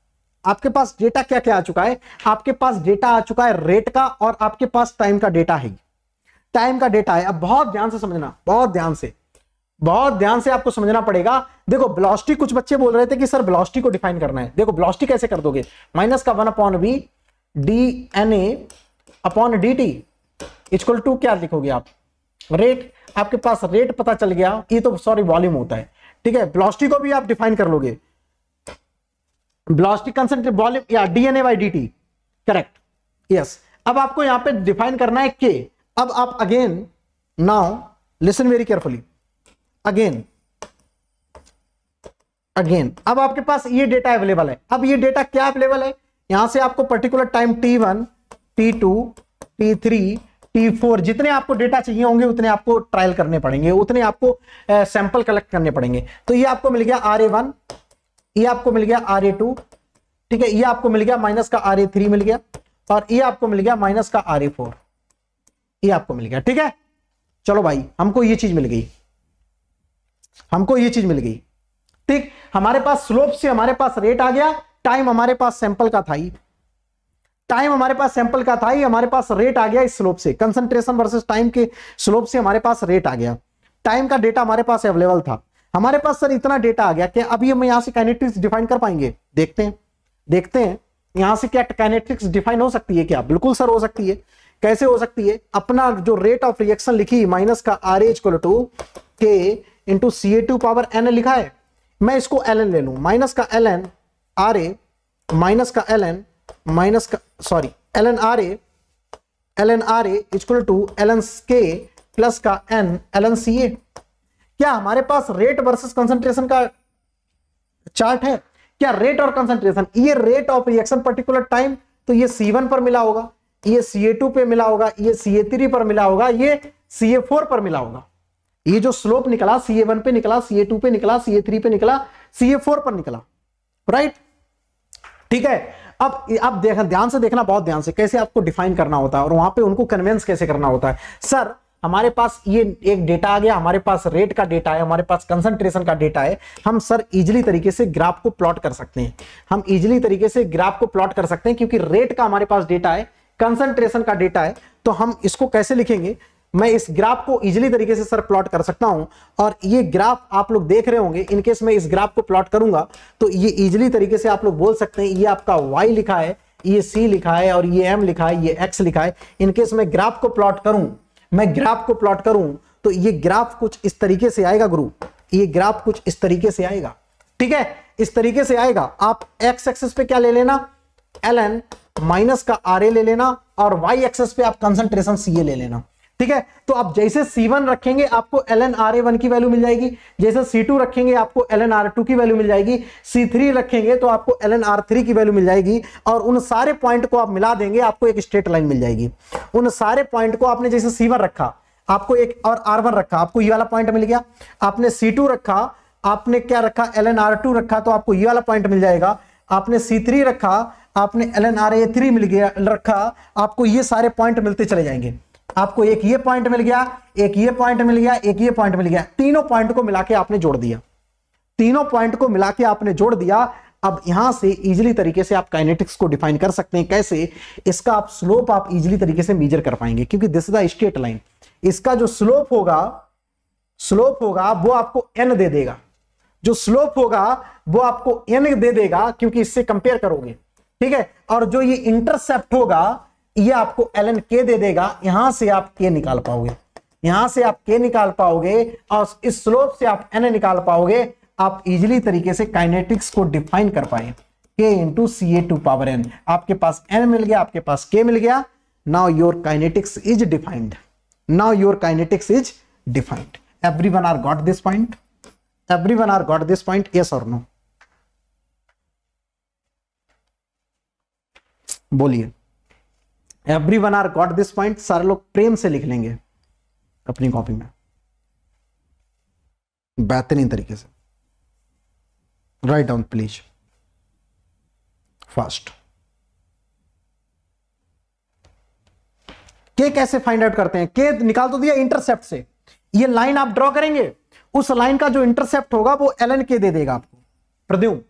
Speaker 1: आपके पास डेटा क्या क्या आ चुका है आपके पास डेटा आ चुका है रेट का और आपके पास टाइम का डेटा है टाइम का डेटा है अब बहुत ध्यान से समझना बहुत ध्यान से बहुत ध्यान से आपको समझना पड़ेगा देखो ब्लॉस्टी कुछ बच्चे बोल रहे थे कि सर ब्लॉस्टी को डिफाइन करना है देखो ब्लॉस्टी कैसे कर दोगे माइनस का one upon B D N A upon D T equal to क्या लिखोगे आप रेट आपके पास रेट पता चल गया ये तो सॉरी वॉल्यूम होता है ठीक है वेलोसिटी को भी आप डिफाइन कर लोगे ब्लॉस्टिक कंसेंट्रेट वॉल्यूम या DNA by DT correct yes अब आपको यहां पे डिफाइन करना है के अब आप again now listen very carefully again again अब आपके पास ये डेटा अवेलेबल है अब ये डेटा क्या अवेलेबल है यहां से आपको particular time T one T two T three T four जितने आपको डेटा चाहिए होंगे उतने आपको ट्रायल करने पड़ेंगे उतने आपको सैंपल कलेक्ट करने पड़ेंगे तो ये आपको मिल गया आर ए वन ये आपको मिल गया आर ए टू ठीक है ये आपको मिल गया माइनस का आर ए थ्री मिल गया और ये आपको मिल गया माइनस का आर ए फोर ये आपको मिल गया ठीक है चलो भाई हमको ये चीज मिल गई हमको ये चीज मिल गई ठीक हमारे पास स्लोप से हमारे पास रेट आ गया टाइम हमारे पास सैंपल का था ही टाइम हमारे पास सैंपल का था ही हमारे पास रेट आ गया इस स्लोप से कंसंट्रेशन वर्सेस टाइम के स्लोप से हमारे पास रेट आ गया टाइम का डेटा हमारे पास अवेलेबल था हमारे पास सर इतना डेटा आ गया कि अभी हम यहां से काइनेटिक्स डिफाइन कर पाएंगे देखते हैं देखते हैं यहां से क्या काइनेटिक्स डिफाइन हो सकती है क्या बिल्कुल सर हो सकती है कैसे हो सकती है अपना जो रेट ऑफ रिएक्शन लिखी माइनस का आर एच टू के into C A to power N लिखा है मैं इसको एल एन ले लू माइनस का L N R A minus का एल एन माइनस का minus sorry ln L N R equal to L N K plus का N L N C A क्या हमारे पास रेट वर्सेस कंसंट्रेशन का चार्ट है क्या रेट और कंसंट्रेशन ये rate of reaction particular time तो ये वन पर मिला होगा ये टू पे मिला होगा ये थ्री पर मिला होगा ये फोर पर मिला होगा ये जो स्लोप निकला वन पे निकला टू पे निकला थ्री पे निकला फोर पर निकला राइट ठीक है अब आप देखना ध्यान से देखना बहुत ध्यान से कैसे आपको डिफाइन करना होता है और वहां पे उनको कन्वेंस कैसे करना होता है सर हमारे पास ये एक डेटा आ गया हमारे पास रेट का डेटा है हमारे पास कंसंट्रेशन का डेटा है हम सर इजीली तरीके से ग्राफ को प्लॉट कर सकते हैं हम इजीली तरीके से ग्राफ को प्लॉट कर सकते हैं क्योंकि रेट का हमारे पास डेटा है कंसंट्रेशन का डेटा है तो हम इसको कैसे लिखेंगे मैं इस ग्राफ को इजीली तरीके से सर प्लॉट कर सकता हूं और ये ग्राफ आप लोग देख रहे होंगे इनकेस मैं इस ग्राफ को प्लॉट करूंगा तो ये इजिली तरीके से आप लोग बोल सकते हैं ये आपका वाई लिखा है ये सी लिखा है और ये एम लिखा है ये एक्स लिखा है इनकेस मैं ग्राफ को प्लॉट करूं मैं ग्राफ को प्लॉट करूं तो ये ग्राफ कुछ इस तरीके से आएगा गुरु ये ग्राफ कुछ इस तरीके से आएगा ठीक है इस तरीके से आएगा आप एक्स एक्सेस पे क्या ले लेना एल एन माइनस का आर ए ले लेना और वाई एक्सेस पे आप कंसंट्रेशन सी ए ले लेना ठीक है तो आप जैसे C1 रखेंगे आपको L N R A one की वैल्यू मिल जाएगी जैसे C2 रखेंगे आपको एल एन आर टू की वैल्यू मिल जाएगी C3 रखेंगे तो आपको एल एन आर थ्री की वैल्यू मिल जाएगी और उन सारे पॉइंट को आप मिला देंगे आपको एक स्ट्रेट लाइन मिल जाएगी उन सारे पॉइंट को आपने जैसे C1 रखा आपको एक और R1 रखा आपको ये वाला पॉइंट मिल गया आपने C2 रखा आपने क्या रखा एल एन आर टू रखा तो आपको ये वाला पॉइंट मिल जाएगा आपने C3 रखा आपने L N R A three मिल गया रखा आपको ये सारे पॉइंट मिलते चले जाएंगे आपको एक ये पॉइंट मिल गया एक ये पॉइंट मिल गया एक ये पॉइंट मिल गया तीनों पॉइंट को मिला के आपने जोड़ दिया तीनों पॉइंट को मिला के आपने जोड़ दिया अब यहां से इजीली तरीके से आप काइनेटिक्स को डिफाइन कर सकते हैं कैसे इसका आप स्लोप आप इजीली तरीके से मेजर कर पाएंगे क्योंकि this is the straight line इसका जो स्लोप होगा स्लोप होगा वो आपको एन दे देगा जो स्लोप होगा वो आपको एन दे देगा क्योंकि इससे कंपेयर करोगे ठीक है और जो ये इंटरसेप्ट होगा ये आपको एल एन के दे देगा यहां से आप के निकाल पाओगे यहां से आप के निकाल पाओगे और इस स्लोप से आप एन निकाल पाओगे आप इजिली तरीके से काइनेटिक्स को डिफाइन कर पाए के into C A to power N आपके पास एन मिल गया आपके पास के मिल गया now your kinetics is defined now your kinetics is defined everyone are got this point everyone are got this point yes और नो बोलिए everyone are got this point सारे लोग प्रेम से लिख लेंगे अपनी कॉपी में बेहतरीन तरीके से राइट डाउन प्लीज फास्ट के कैसे फाइंड आउट करते हैं के निकाल तो दिया इंटरसेप्ट से ये लाइन आप ड्रॉ करेंगे उस लाइन का जो इंटरसेप्ट होगा वो एल एन के दे देगा आपको प्रद्युम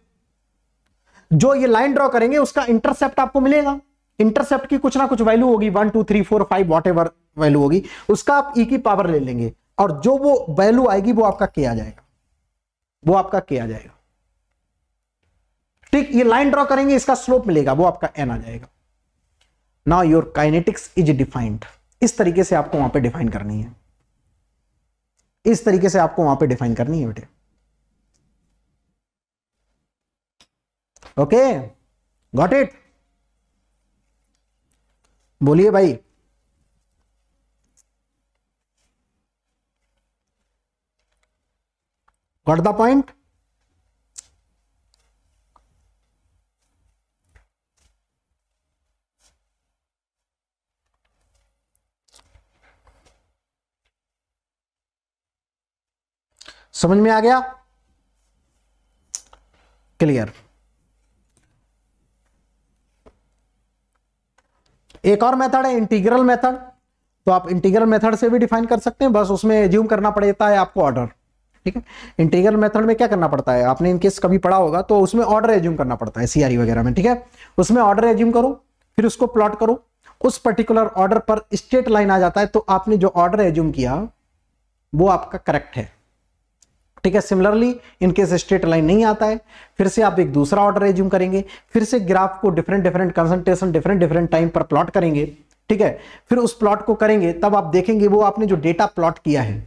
Speaker 1: जो ये लाइन ड्रॉ करेंगे उसका इंटरसेप्ट आपको मिलेगा इंटरसेप्ट की कुछ ना कुछ वैल्यू होगी one two three four five whatever value होगी उसका आप ई e की पावर ले लेंगे और जो वो वैल्यू आएगी वो आपका किया जाएगा वो आपका किया जाएगा ठीक ये लाइन ड्रॉ करेंगे इसका स्लोप मिलेगा वो आपका एन आ जाएगा now your kinetics is defined इस तरीके से आपको वहां पे डिफाइन करनी है इस तरीके से आपको वहां पे डिफाइन करनी है बेटे ओके गॉट इट बोलिए भाई वट द पॉइंट समझ में आ गया क्लियर एक और मेथड है इंटीग्रल मेथड तो आप इंटीग्रल मेथड से भी डिफाइन कर सकते हैं बस उसमें एज्यूम करना पड़ता है आपको ऑर्डर ठीक है इंटीग्रल मेथड में क्या करना पड़ता है आपने इनकेस कभी पढ़ा होगा तो उसमें ऑर्डर एज्यूम करना पड़ता है सीआरई वगैरह में ठीक है उसमें ऑर्डर एज्यूम करो फिर उसको प्लॉट करो उस पर्टिकुलर ऑर्डर पर स्ट्रेट लाइन आ जाता है तो आपने जो ऑर्डर एज्यूम किया वो आपका करेक्ट है ठीक है सिमिलरली इनकेस स्ट्रेट लाइन नहीं आता है फिर से आप एक दूसरा ऑर्डर एज्यूम करेंगे फिर से ग्राफ को different different concentration different different time पर प्लॉट करेंगे ठीक है फिर उस प्लॉट को करेंगे तब आप देखेंगे वो आपने जो डेटा प्लॉट किया है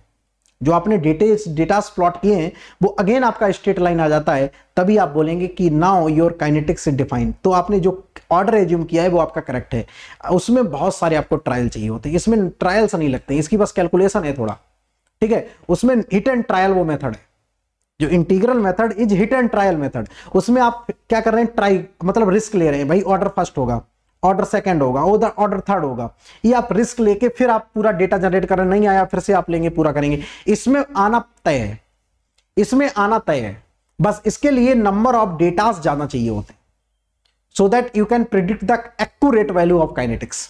Speaker 1: जो आपने डेटे डेटा प्लॉट किए हैं वो अगेन आपका स्ट्रेट लाइन आ जाता है तभी आप बोलेंगे कि नाउ योर काइनेटिक्स डिफाइन तो आपने जो ऑर्डर एज्यूम किया है वो आपका करेक्ट है उसमें बहुत सारे आपको ट्रायल चाहिए होते हैं इसमें ट्रायल्स नहीं लगते इसकी बस कैलकुलेशन है थोड़ा ठीक है उसमें हिट एंड ट्रायल वो मेथड है जो integral method is hit and trial method उसमें आप क्या कर रहे हैं ट्राई मतलब रिस्क ले रहे हैं भाई ऑर्डर फर्स्ट होगा ऑर्डर सेकंड होगा ऑर्डर थर्ड होगा ये आप रिस्क लेके फिर आप पूरा डेटा जनरेट कर रहे नहीं आया फिर से आप लेंगे पूरा करेंगे इसमें आना तय है इसमें आना तय है बस इसके लिए नंबर ऑफ डेटा जाना चाहिए होते हैं so that you can predict the accurate value of kinetics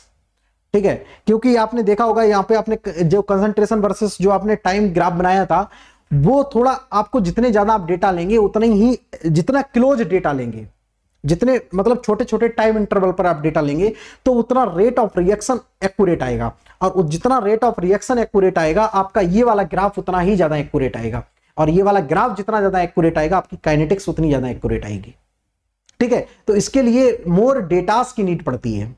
Speaker 1: ठीक है क्योंकि आपने देखा होगा यहां पे आपने जो कंसंट्रेशन वर्सेस जो आपने टाइम ग्राफ बनाया था वो थोड़ा आपको जितने ज़्यादा आप डेटा लेंगे उतने ही जितना क्लोज डेटा लेंगे जितने मतलब छोटे छोटे टाइम इंटरवल पर आप डेटा लेंगे तो उतना रेट ऑफ रिएक्शन एक्यूरेट आएगा और जितना रेट ऑफ रिएक्शन एक्यूरेट आएगा आपका ये वाला ग्राफ उतना ही ज़्यादा एक्यूरेट आएगा और ये वाला ग्राफ जितना ज़्यादा एक्यूरेट आएगा आपकी काइनेटिक्स उतनी ज़्यादा एक्यूरेट आएगी ठीक है तो इसके लिए मोर डेटास की नीड पड़ती है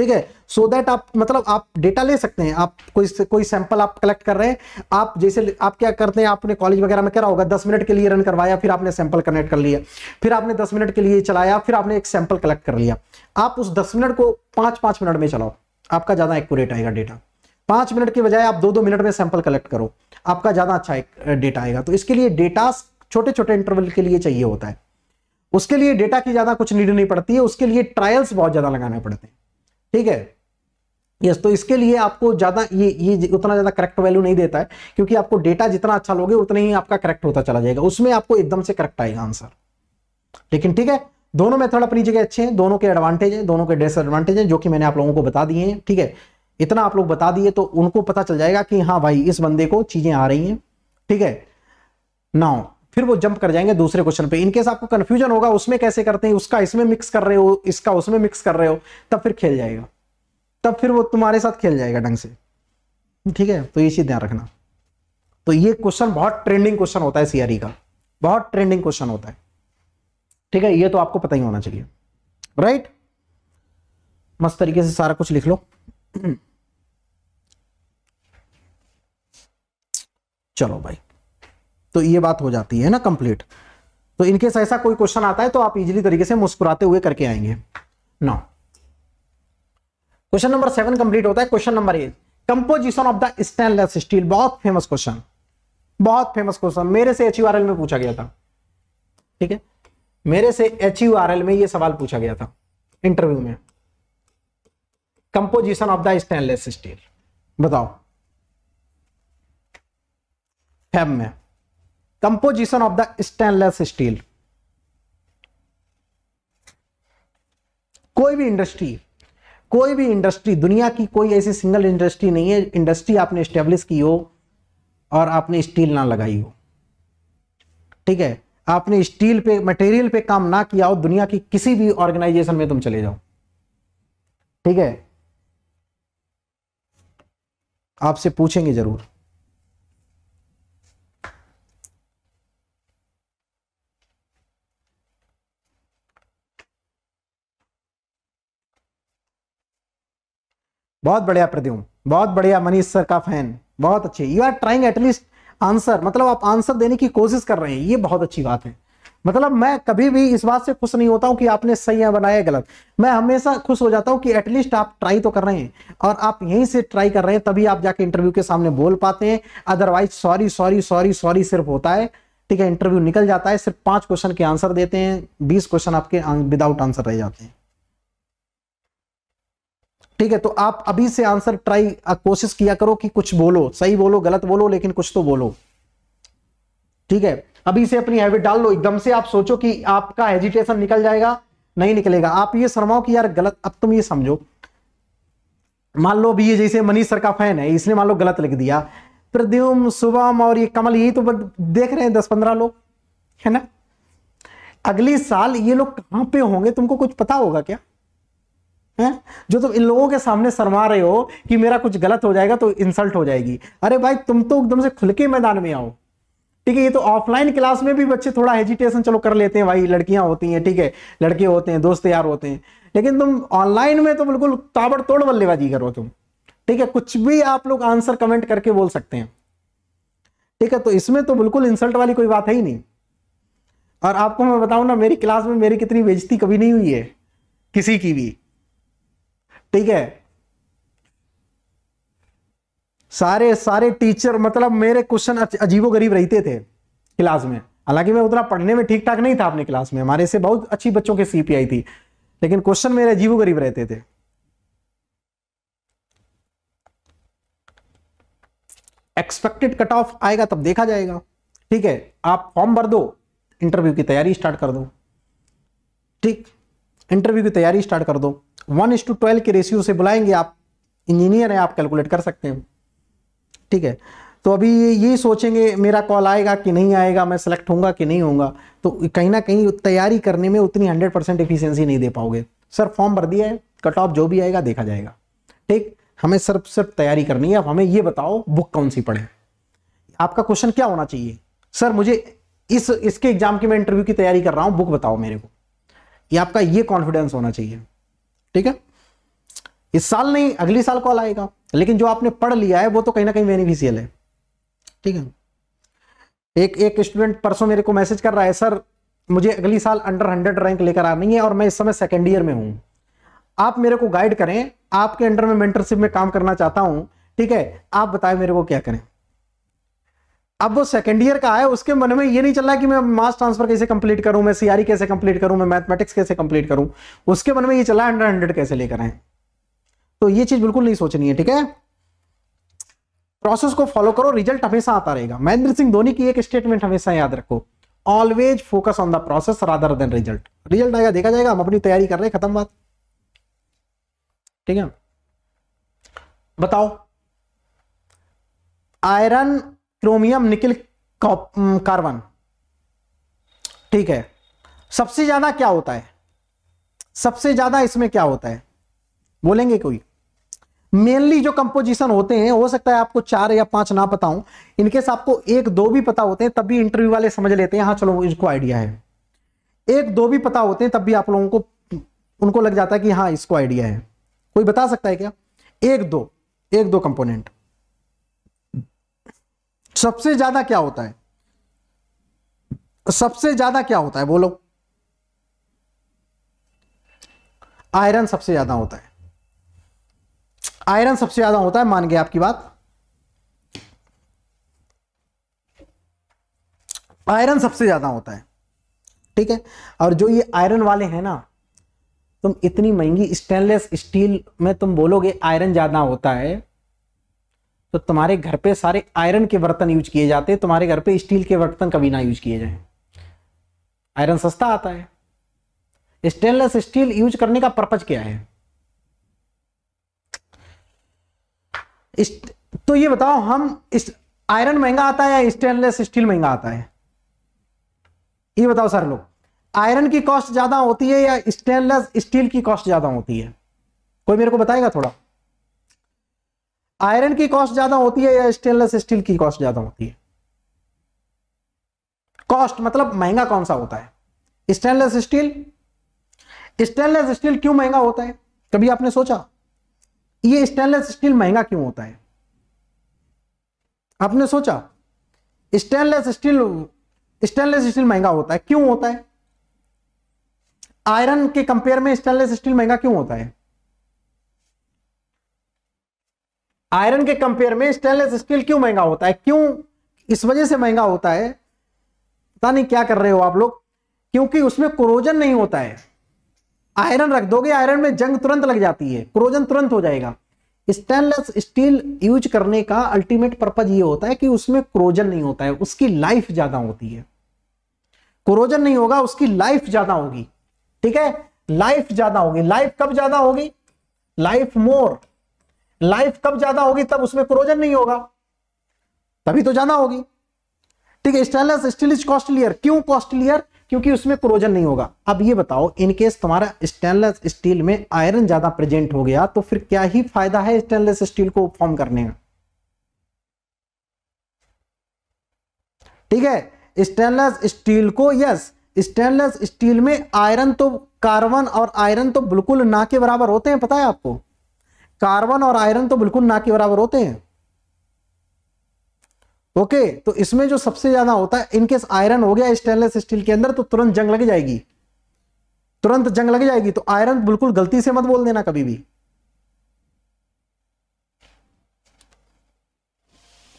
Speaker 1: ठीक है सो so दैट आप मतलब आप डेटा ले सकते हैं आप कोई कोई सैंपल आप कलेक्ट कर रहे हैं आप जैसे आप क्या करते हैं आपने कॉलेज वगैरह में करा होगा दस मिनट के लिए रन करवाया फिर आपने सैंपल कनेक्ट कर लिया फिर आपने दस मिनट के लिए चलाया फिर आपने एक सैंपल कलेक्ट कर लिया आप उस दस मिनट को पांच पांच मिनट में चलाओ आपका ज़्यादा एक्यूरेट आएगा डेटा पांच मिनट के बजाय आप दो दो मिनट में सैंपल कलेक्ट करो आपका ज़्यादा अच्छा डेटा आएगा तो इसके लिए डेटा छोटे छोटे इंटरवल के लिए चाहिए होता है उसके लिए डेटा की ज़्यादा कुछ नीड नहीं पड़ती है उसके लिए ट्रायल्स बहुत ज़्यादा लगाने पड़ते हैं ठीक है यस तो इसके लिए आपको ज्यादा ये ये उतना ज्यादा करेक्ट वैल्यू नहीं देता है क्योंकि आपको डेटा जितना अच्छा लोगे उतना ही आपका करेक्ट होता चला जाएगा उसमें आपको एकदम से करेक्ट आएगा आंसर लेकिन ठीक है दोनों मेथड अपनी जगह अच्छे हैं दोनों के एडवांटेज हैं दोनों के डिसएडवांटेज हैं जो कि मैंने आप लोगों को बता दिए हैं ठीक है इतना आप लोग बता दिए तो उनको पता चल जाएगा कि हाँ भाई इस बंदे को चीजें आ रही हैं ठीक है नाउ फिर वो जंप कर जाएंगे दूसरे क्वेश्चन पे इनकेस आपको कंफ्यूजन होगा उसमें कैसे करते हैं उसका इसमें मिक्स कर रहे हो इसका उसमें मिक्स कर रहे हो तब फिर खेल जाएगा तब फिर वो तुम्हारे साथ खेल जाएगा ढंग से ठीक है तो ये चीज ध्यान रखना तो ये क्वेश्चन बहुत ट्रेंडिंग क्वेश्चन होता है सीआरई का बहुत ट्रेंडिंग क्वेश्चन होता है ठीक है ये तो आपको पता ही होना चाहिए राइट मस्त तरीके से सारा कुछ लिख लो चलो भाई तो ये बात हो जाती है ना कंप्लीट तो इनकेस ऐसा कोई क्वेश्चन आता है तो आप इजीली तरीके से मुस्कुराते हुए करके आएंगे now question number seven complete होता है question number eight composition of the stainless steel बहुत फेमस क्वेश्चन बहुत फेमस क्वेश्चन मेरे से एच में पूछा गया था ठीक है मेरे से एच में यह सवाल पूछा गया था इंटरव्यू में composition of the stainless steel बताओ फैब में composition of the stainless steel कोई भी इंडस्ट्री कोई भी इंडस्ट्री दुनिया की कोई ऐसी सिंगल इंडस्ट्री नहीं है इंडस्ट्री आपने स्टेब्लिश की हो और आपने स्टील ना लगाई हो ठीक है आपने स्टील पे मटेरियल पे काम ना किया हो दुनिया की किसी भी ऑर्गेनाइजेशन में तुम चले जाओ ठीक है आपसे पूछेंगे जरूर बहुत बढ़िया प्रद्युम बहुत बढ़िया मनीष सर का फैन बहुत अच्छे you are trying at least answer मतलब आप आंसर देने की कोशिश कर रहे हैं ये बहुत अच्छी बात है मतलब मैं कभी भी इस बात से खुश नहीं होता हूं कि आपने सही है बनाया गलत मैं हमेशा खुश हो जाता हूँ कि एटलीस्ट आप ट्राई तो कर रहे हैं और आप यहीं से ट्राई कर रहे हैं तभी आप जाके इंटरव्यू के सामने बोल पाते हैं otherwise sorry sorry sorry sorry सिर्फ होता है ठीक है इंटरव्यू निकल जाता है सिर्फ पांच क्वेश्चन के आंसर देते हैं बीस क्वेश्चन आपके विदाउट आंसर रह जाते हैं ठीक है तो आप अभी से आंसर ट्राई कोशिश किया करो कि कुछ बोलो सही बोलो गलत बोलो लेकिन कुछ तो बोलो ठीक है अभी से अपनी हैबिट डाल लो एकदम से आप सोचो कि आपका हेजिटेशन निकल जाएगा नहीं निकलेगा आप ये शर्माओ कि यार गलत अब तुम ये समझो मान लो अभी ये जैसे मनीष सर का फैन है इसने मान लो गलत लिख दिया प्रद्युम शुभम और ये कमल यही तो देख रहे हैं दस पंद्रह लोग है ना अगले साल ये लोग कहां पे होंगे तुमको कुछ पता होगा क्या हैं जो तुम इन लोगों के सामने शर्मा रहे हो कि मेरा कुछ गलत हो जाएगा तो इंसल्ट हो जाएगी अरे भाई तुम तो एकदम से खुल के मैदान में आओ ठीक है ये तो ऑफलाइन क्लास में भी बच्चे थोड़ा हेजिटेशन चलो कर लेते हैं भाई लड़कियां होती हैं ठीक है लड़के होते हैं दोस्त यार होते हैं लेकिन तुम ऑनलाइन में तो बिल्कुल ताबड़तोड़ बल्लेबाजी करो तुम ठीक है कुछ भी आप लोग आंसर कमेंट करके बोल सकते हैं ठीक है तो इसमें तो बिल्कुल इंसल्ट वाली कोई बात है ही नहीं और आपको मैं बताऊं ना मेरी क्लास में मेरी कितनी बेजती कभी नहीं हुई है किसी की भी ठीक है सारे सारे टीचर मतलब मेरे क्वेश्चन अजीबो गरीब रहते थे क्लास में हालांकि मैं उतना पढ़ने में ठीक ठाक नहीं था अपने क्लास में हमारे से बहुत अच्छी बच्चों के सीपीआई थी लेकिन क्वेश्चन मेरे अजीबो गरीब रहते थे एक्सपेक्टेड कट ऑफ आएगा तब देखा जाएगा ठीक है आप फॉर्म भर दो इंटरव्यू की तैयारी स्टार्ट कर दो ठीक इंटरव्यू की तैयारी स्टार्ट कर दो वन इंस टू ट्वेल्व के रेशियो से बुलाएंगे आप इंजीनियर हैं आप कैलकुलेट कर सकते हैं ठीक है तो अभी ये सोचेंगे मेरा कॉल आएगा कि नहीं आएगा मैं सेलेक्ट होऊंगा कि नहीं होऊंगा तो कहीं ना कहीं तैयारी करने में उतनी हंड्रेड परसेंट एफिशियंसी नहीं दे पाओगे सर फॉर्म भर दिया है कट ऑफ जो भी आएगा देखा जाएगा ठीक हमें सिर्फ सिर्फ तैयारी करनी है अब हमें ये बताओ बुक कौन सी पढ़े आपका क्वेश्चन क्या होना चाहिए सर मुझे इस इसके एग्जाम की मैं इंटरव्यू की तैयारी कर रहा हूं बुक बताओ मेरे को ये आपका ये कॉन्फिडेंस होना चाहिए ठीक है इस साल नहीं अगले साल कॉल आएगा लेकिन जो आपने पढ़ लिया है वो तो कहीं ना कहीं बेनिफिशियल है ठीक है एक एक स्टूडेंट परसों मेरे को मैसेज कर रहा है सर मुझे अगली साल अंडर हंड्रेड रैंक लेकर आनी है और मैं इस समय सेकेंड ईयर में हूं आप मेरे को गाइड करें आपके अंडर में मेंटरशिप में काम करना चाहता हूं ठीक है आप बताएं मेरे को क्या करें अब वो सेकेंड ईयर का है उसके मन में ये नहीं चल रहा कि मैं मास ट्रांसफर कैसे कंप्लीट करूं मैं सीआरई e कैसे कंप्लीट करूं मैं मैथमेटिक्स कैसे कंप्लीट करूं उसके मन में ये चला हंड्रेड हंड्रेड कैसे लेकर आए तो ये चीज बिल्कुल नहीं सोचनी है ठीक है प्रोसेस को फॉलो करो रिजल्ट हमेशा आता रहेगा महेंद्र सिंह धोनी की एक स्टेटमेंट हमेशा याद रखो always focus on the process rather than result result आएगा देखा जाएगा हम अपनी तैयारी कर रहे हैं खत्म बात ठीक है बताओ आयरन क्रोमियम निकिल कार्बन ठीक है सबसे ज्यादा क्या होता है सबसे ज्यादा इसमें क्या होता है बोलेंगे कोई मेनली जो कंपोजिशन होते हैं हो सकता है आपको चार या पांच ना पता हूं इनकेस आपको एक दो भी पता होते हैं तब भी इंटरव्यू वाले समझ लेते हैं हाँ चलो इसको आइडिया है एक दो भी पता होते हैं तब भी आप लोगों को उनको लग जाता है कि हाँ इसको आइडिया है कोई बता सकता है क्या एक दो एक दो कंपोनेंट सबसे ज्यादा क्या होता है सबसे ज्यादा क्या होता है बोलो आयरन सबसे ज्यादा होता है आयरन सबसे ज्यादा होता है मान गए आपकी बात आयरन सबसे ज्यादा होता है ठीक है और जो ये आयरन वाले हैं ना तुम इतनी महंगी स्टेनलेस स्टील में तुम बोलोगे आयरन ज्यादा होता है तो तुम्हारे घर पे सारे आयरन के बर्तन यूज किए जाते हैं तुम्हारे घर पे स्टील के बर्तन कभी ना यूज किए जाए आयरन सस्ता आता है स्टेनलेस स्टील यूज करने का पर्पज क्या है तो ये बताओ हम इस आयरन महंगा आता है या स्टेनलेस स्टील महंगा आता है ये बताओ सर लोग आयरन की कॉस्ट ज्यादा होती है या स्टेनलेस स्टील की कॉस्ट ज्यादा होती है कोई मेरे को बताएगा थोड़ा आयरन की कॉस्ट ज्यादा होती है या स्टेनलेस स्टील की कॉस्ट ज्यादा होती है कॉस्ट मतलब महंगा कौन सा होता है स्टेनलेस स्टील स्टेनलेस स्टील क्यों महंगा होता है कभी आपने सोचा ये स्टेनलेस स्टील महंगा क्यों होता है आपने सोचा स्टेनलेस स्टील स्टेनलेस स्टील महंगा होता है क्यों होता है आयरन के कंपेयर में स्टेनलेस स्टील महंगा क्यों होता है आयरन के कंपेयर में स्टेनलेस स्टील क्यों महंगा होता है क्यों इस वजह से महंगा होता है पता नहीं क्या कर रहे हो आप लोग क्योंकि उसमें क्रोजन नहीं होता है आयरन रख दोगे आयरन में जंग तुरंत लग जाती है क्रोजन तुरंत हो जाएगा स्टेनलेस स्टील यूज करने का अल्टीमेट पर्पज ये होता है कि उसमें क्रोजन नहीं होता है उसकी लाइफ ज्यादा होती है क्रोजन नहीं होगा उसकी लाइफ ज्यादा होगी ठीक है लाइफ ज्यादा होगी लाइफ कब ज्यादा होगी लाइफ मोर लाइफ कब ज्यादा होगी तब उसमें क्रोजन नहीं होगा तभी तो ज्यादा होगी ठीक है स्टेनलेस स्टील इज कॉस्टलियर क्यों कॉस्टलियर क्योंकि उसमें क्रोजन नहीं होगा अब ये बताओ इनकेस तुम्हारा स्टेनलेस स्टील में आयरन ज्यादा प्रेजेंट हो गया तो फिर क्या ही फायदा है स्टेनलेस स्टील को फॉर्म करने का ठीक है स्टेनलेस स्टील को यस स्टेनलेस स्टील में आयरन तो कार्बन और आयरन तो बिल्कुल ना के बराबर होते हैं पता है आपको कार्बन और आयरन तो बिल्कुल ना के बराबर होते हैं ओके तो इसमें जो सबसे ज्यादा होता है इनकेस आयरन हो गया स्टेनलेस स्टील के अंदर तो तुरंत जंग लग जाएगी तुरंत जंग लग जाएगी तो आयरन बिल्कुल गलती से मत बोल देना कभी भी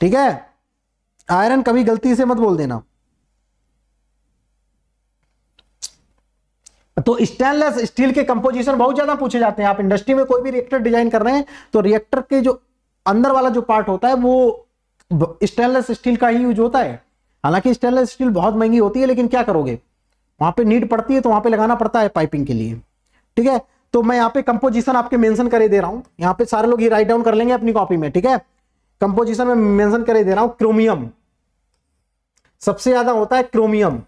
Speaker 1: ठीक है आयरन कभी गलती से मत बोल देना तो स्टेनलेस स्टील के कंपोजिशन बहुत ज्यादा पूछे जाते हैं आप इंडस्ट्री में कोई भी रिएक्टर डिजाइन कर रहे हैं तो रिएक्टर के जो अंदर वाला जो पार्ट होता है वो स्टेनलेस स्टील का ही यूज होता है हालांकि स्टेनलेस स्टील बहुत महंगी होती है लेकिन क्या करोगे वहां पे नीड पड़ती है तो वहां पे लगाना पड़ता है पाइपिंग के लिए ठीक है तो मैं यहाँ पे कंपोजिशन आपके मेंशन करे दे रहा हूँ यहाँ पे सारे लोग ये राइट डाउन कर लेंगे अपनी कॉपी में ठीक है कंपोजिशन में मेंशन करे दे रहा हूँ क्रोमियम सबसे ज्यादा होता है क्रोमियम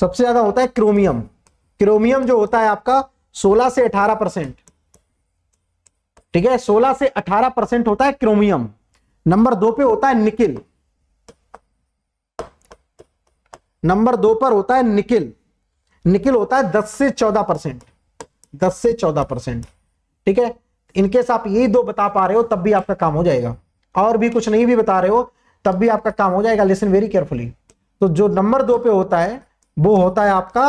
Speaker 1: सबसे ज्यादा होता है क्रोमियम क्रोमियम जो होता है आपका 16 से 18 परसेंट ठीक है 16 से 18 परसेंट होता है क्रोमियम नंबर दो पे होता है निकिल नंबर दो पर होता है निकिल निकिल होता है 10 से 14 परसेंट दस से चौदह परसेंट ठीक है इनकेस आप ये दो बता पा रहे हो तब भी आपका काम हो जाएगा और भी कुछ नहीं भी बता रहे हो तब भी आपका काम हो जाएगा लेसन वेरी केयरफुली तो जो नंबर दो पे होता है वो होता है आपका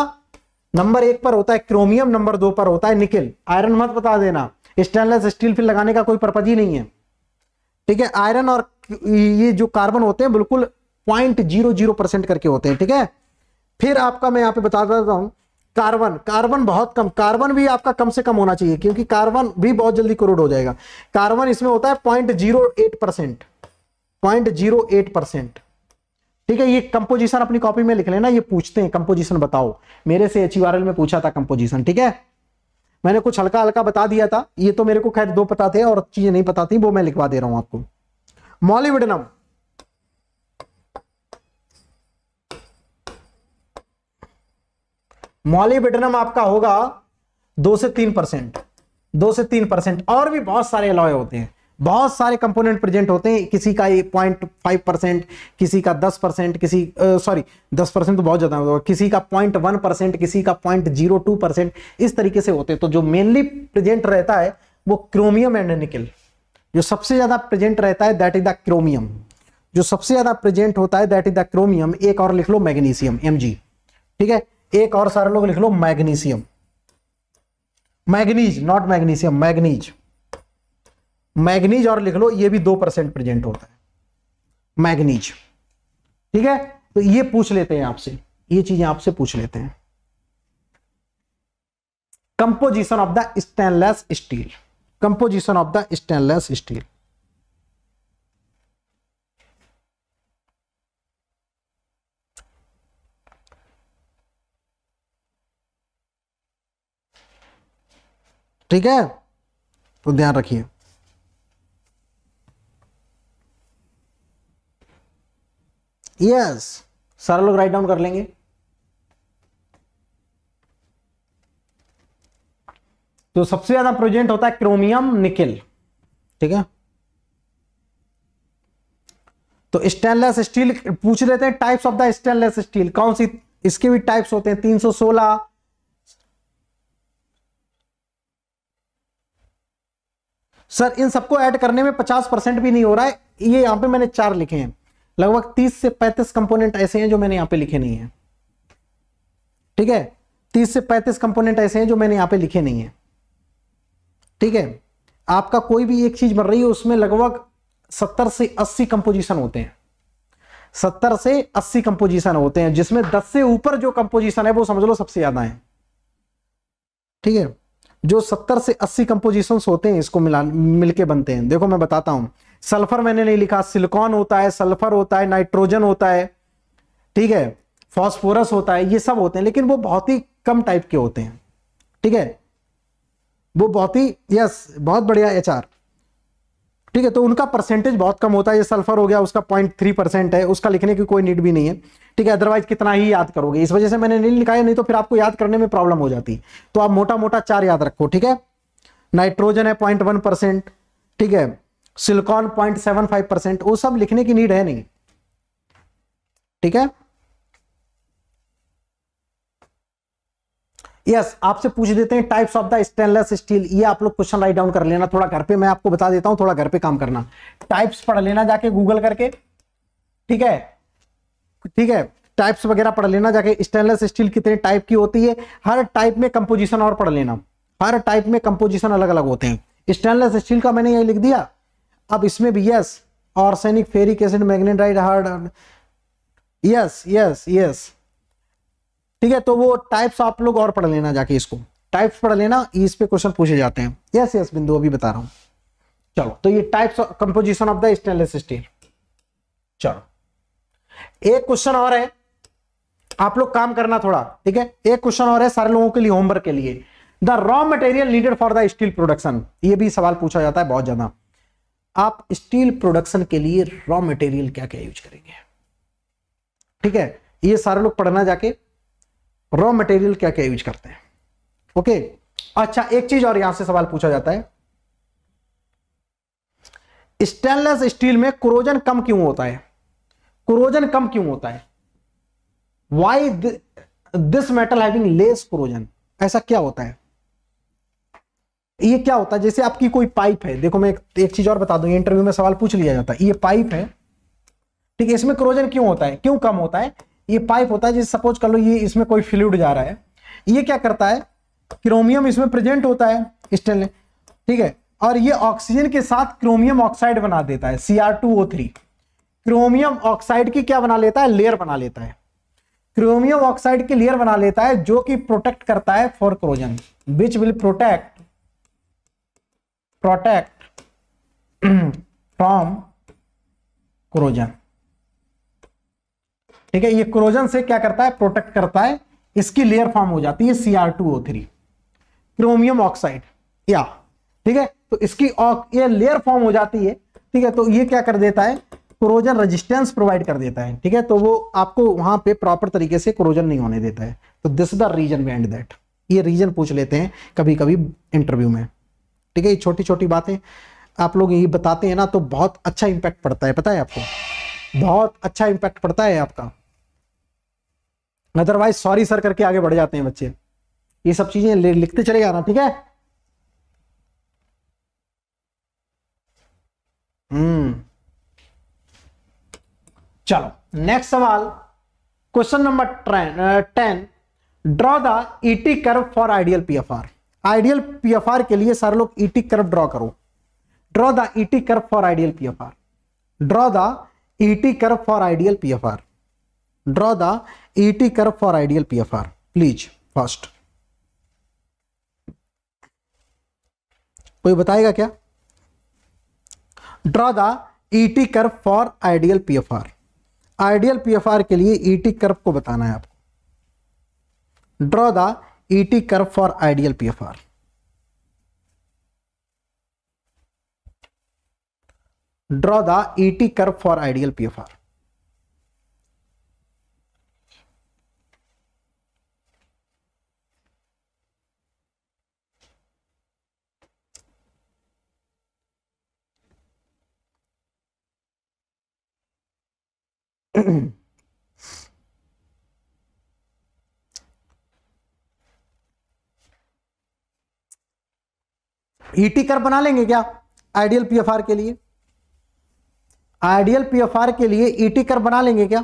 Speaker 1: नंबर एक पर होता है क्रोमियम नंबर दो पर होता है निकिल आयरन मत बता देना स्टेनलेस स्टील फिर लगाने का कोई पर्पज ही नहीं है ठीक है आयरन और ये जो कार्बन होते हैं बिल्कुल पॉइंट जीरो जीरो परसेंट करके होते हैं ठीक है फिर आपका मैं यहाँ पे बता देता हूँ कार्बन कार्बन बहुत कम कार्बन भी आपका कम से कम होना चाहिए क्योंकि कार्बन भी बहुत जल्दी क्रोड हो जाएगा कार्बन इसमें होता है point zero eight percent point zero eight percent ठीक है ये कंपोजिशन अपनी कॉपी में लिख लेना ये पूछते हैं कंपोजिशन बताओ मेरे से एच में पूछा था कंपोजिशन ठीक है मैंने कुछ हल्का हल्का बता दिया था ये तो मेरे को खैर दो पता थे और चीजें नहीं पता थी वो मैं लिखवा दे रहा हूं आपको मॉलीविडनम मॉलीविडनम आपका होगा दो से तीन परसेंट दो से तीन परसेंट और भी बहुत सारे अलॉय होते हैं बहुत सारे कंपोनेंट प्रेजेंट होते हैं किसी का पॉइंट फाइव परसेंट किसी का दस परसेंट किसी सॉरी दस परसेंट तो बहुत ज़्यादा होगा किसी का पॉइंट वन परसेंट किसी का पॉइंट जीरो टू परसेंट इस तरीके से होते हैं तो जो मेनली प्रेजेंट रहता है वो क्रोमियम एंड निकल जो सबसे ज़्यादा प्रेजेंट रहता है दैट इज द क्रोमियम जो सबसे ज़्यादा प्रेजेंट होता है दैट इज द क्रोमियम एक और लिख लो मैग्नीशियम एम ठीक है एक और सारे लोग लिख लो magnesium manganese not magnesium manganese manganese और लिख लो ये भी दो परसेंट प्रेजेंट होता है मैग्नीज ठीक है तो ये पूछ लेते हैं आपसे ये चीजें आपसे पूछ लेते हैं composition of the stainless steel composition of the stainless steel ठीक है तो ध्यान रखिए यस yes. सारा लोग राइट डाउन कर लेंगे तो सबसे ज्यादा प्रेजेंट होता है क्रोमियम निकेल ठीक है तो स्टेनलेस स्टील पूछ लेते हैं types of the stainless steel कौन सी इसके भी टाइप्स होते हैं 316 सर इन सबको ऐड करने में 50 परसेंट भी नहीं हो रहा है ये यहां पे मैंने चार लिखे हैं लगभग 30 से 35 कंपोनेंट ऐसे हैं जो मैंने यहां पे लिखे नहीं है ठीक है 30 से 35 कंपोनेंट ऐसे हैं जो मैंने यहां पे लिखे नहीं है ठीक है आपका कोई भी एक चीज बन रही है उसमें लगभग 70 से 80 कंपोजिशन होते हैं 70 से 80 कंपोजिशन होते हैं जिसमें 10 से ऊपर जो कंपोजिशन है वो समझ लो सबसे ज्यादा है ठीक है जो सत्तर से अस्सी कंपोजिशन होते हैं इसको मिला मिलकर बनते हैं देखो मैं बताता हूं सल्फर मैंने नहीं लिखा सिलिकॉन होता है सल्फर होता है नाइट्रोजन होता है ठीक है फॉस्फोरस होता है ये सब होते हैं लेकिन वो बहुत ही कम टाइप के होते हैं ठीक है वो बहुत ही यस बहुत बढ़िया एच ठीक है तो उनका परसेंटेज बहुत कम होता है ये सल्फर हो गया उसका पॉइंट थ्री परसेंट है उसका लिखने की कोई नीड भी नहीं है ठीक है अदरवाइज कितना ही याद करोगे इस वजह से मैंने नहीं लिखा है नहीं तो फिर आपको याद करने में प्रॉब्लम हो जाती तो आप मोटा मोटा चार याद रखो ठीक है नाइट्रोजन है पॉइंट वन परसेंट ठीक है silicon point seven five percent वो सब लिखने की नीड है नहीं ठीक है यस yes, आपसे पूछ देते हैं types of the stainless steel ये आप लोग क्वेश्चन राइट डाउन कर लेना थोड़ा घर पे मैं आपको बता देता हूं थोड़ा घर पे काम करना टाइप्स पढ़ लेना जाके गूगल करके ठीक है ठीक है टाइप्स वगैरह पढ़ लेना जाके स्टेनलेस स्टील कितने टाइप की होती है हर टाइप में कंपोजिशन और पढ़ लेना हर टाइप में कंपोजिशन अलग अलग होते हैं स्टेनलेस स्टील का मैंने यही लिख दिया अब इसमें भी yes arsenic ferric acid magnetite hard yes yes yes ठीक है तो वो टाइप्स आप लोग और पढ़ लेना जाके इसको टाइप्स पढ़ लेना इस पे क्वेश्चन पूछे जाते हैं यस यस बिंदु अभी बता रहा हूं चलो तो ये types composition of the stainless steel चलो एक क्वेश्चन और है आप लोग काम करना थोड़ा ठीक है एक क्वेश्चन और है सारे लोगों के लिए होमवर्क के लिए the raw material needed for the steel production ये भी सवाल पूछा जाता है बहुत ज्यादा आप स्टील प्रोडक्शन के लिए रॉ मटेरियल क्या क्या यूज करेंगे ठीक है ये सारे लोग पढ़ना जाके रॉ मटेरियल क्या क्या यूज करते हैं ओके अच्छा एक चीज और यहां से सवाल पूछा जाता है स्टेनलेस स्टील में क्रोजन कम क्यों होता है क्रोजन कम क्यों होता है why this metal having less corrosion ऐसा क्या होता है ये क्या होता है जैसे आपकी कोई पाइप है देखो मैं एक, एक चीज और बता दूं इंटरव्यू में सवाल पूछ लिया जाता है ये पाइप है ठीक है इसमें क्रोजन क्यों होता है क्यों कम होता है ये पाइप होता है जैसे सपोज कर लो ये इसमें कोई फ्लूड जा रहा है ये क्या करता है क्रोमियम इसमें प्रेजेंट होता है स्टेनलेस ठीक है और ये ऑक्सीजन के साथ क्रोमियम ऑक्साइड बना देता है सी क्रोमियम ऑक्साइड की क्या बना लेता है लेयर बना लेता है क्रोमियम ऑक्साइड की लेयर बना लेता है जो कि प्रोटेक्ट करता है for corrosion which will protect protect from corrosion ठीक है ये क्रोजन से क्या करता है प्रोटेक्ट करता है इसकी लेयर फॉर्म हो जाती है CR2O3 two O three chromium oxide या ठीक है तो इसकी ये लेयर फॉर्म हो जाती है ठीक है तो ये क्या कर देता है क्रोजन रेजिस्टेंस प्रोवाइड कर देता है ठीक है तो वो आपको वहां पे प्रॉपर तरीके से क्रोजन नहीं होने देता है तो this the reason behind that ये रीजन पूछ लेते हैं कभी कभी इंटरव्यू में ठीक है ये छोटी छोटी बातें आप लोग यही बताते हैं ना तो बहुत अच्छा इंपैक्ट पड़ता है पता है आपको बहुत अच्छा इंपैक्ट पड़ता है आपका अदरवाइज सॉरी सर करके आगे बढ़ जाते हैं बच्चे ये सब चीजें लिखते चले जाना ठीक है हम्म चलो नेक्स्ट सवाल question number ten draw the ET curve for ideal PFR ideal PFR के लिए सारे लोग ईटी कर्व ड्रॉ करो draw the ET curve for ideal PFR draw the ET curve for ideal PFR draw the ET curve for ideal PFR please first कोई बताएगा क्या draw the ET curve for ideal PFR ideal PFR के लिए ET e curve को बताना है आपको draw the ET curve for ideal PFR. Draw the ET curve for ideal PFR. ET e कर बना लेंगे क्या आइडियल पीएफआर के लिए आइडियल पीएफआर के लिए ईटी e कर बना लेंगे क्या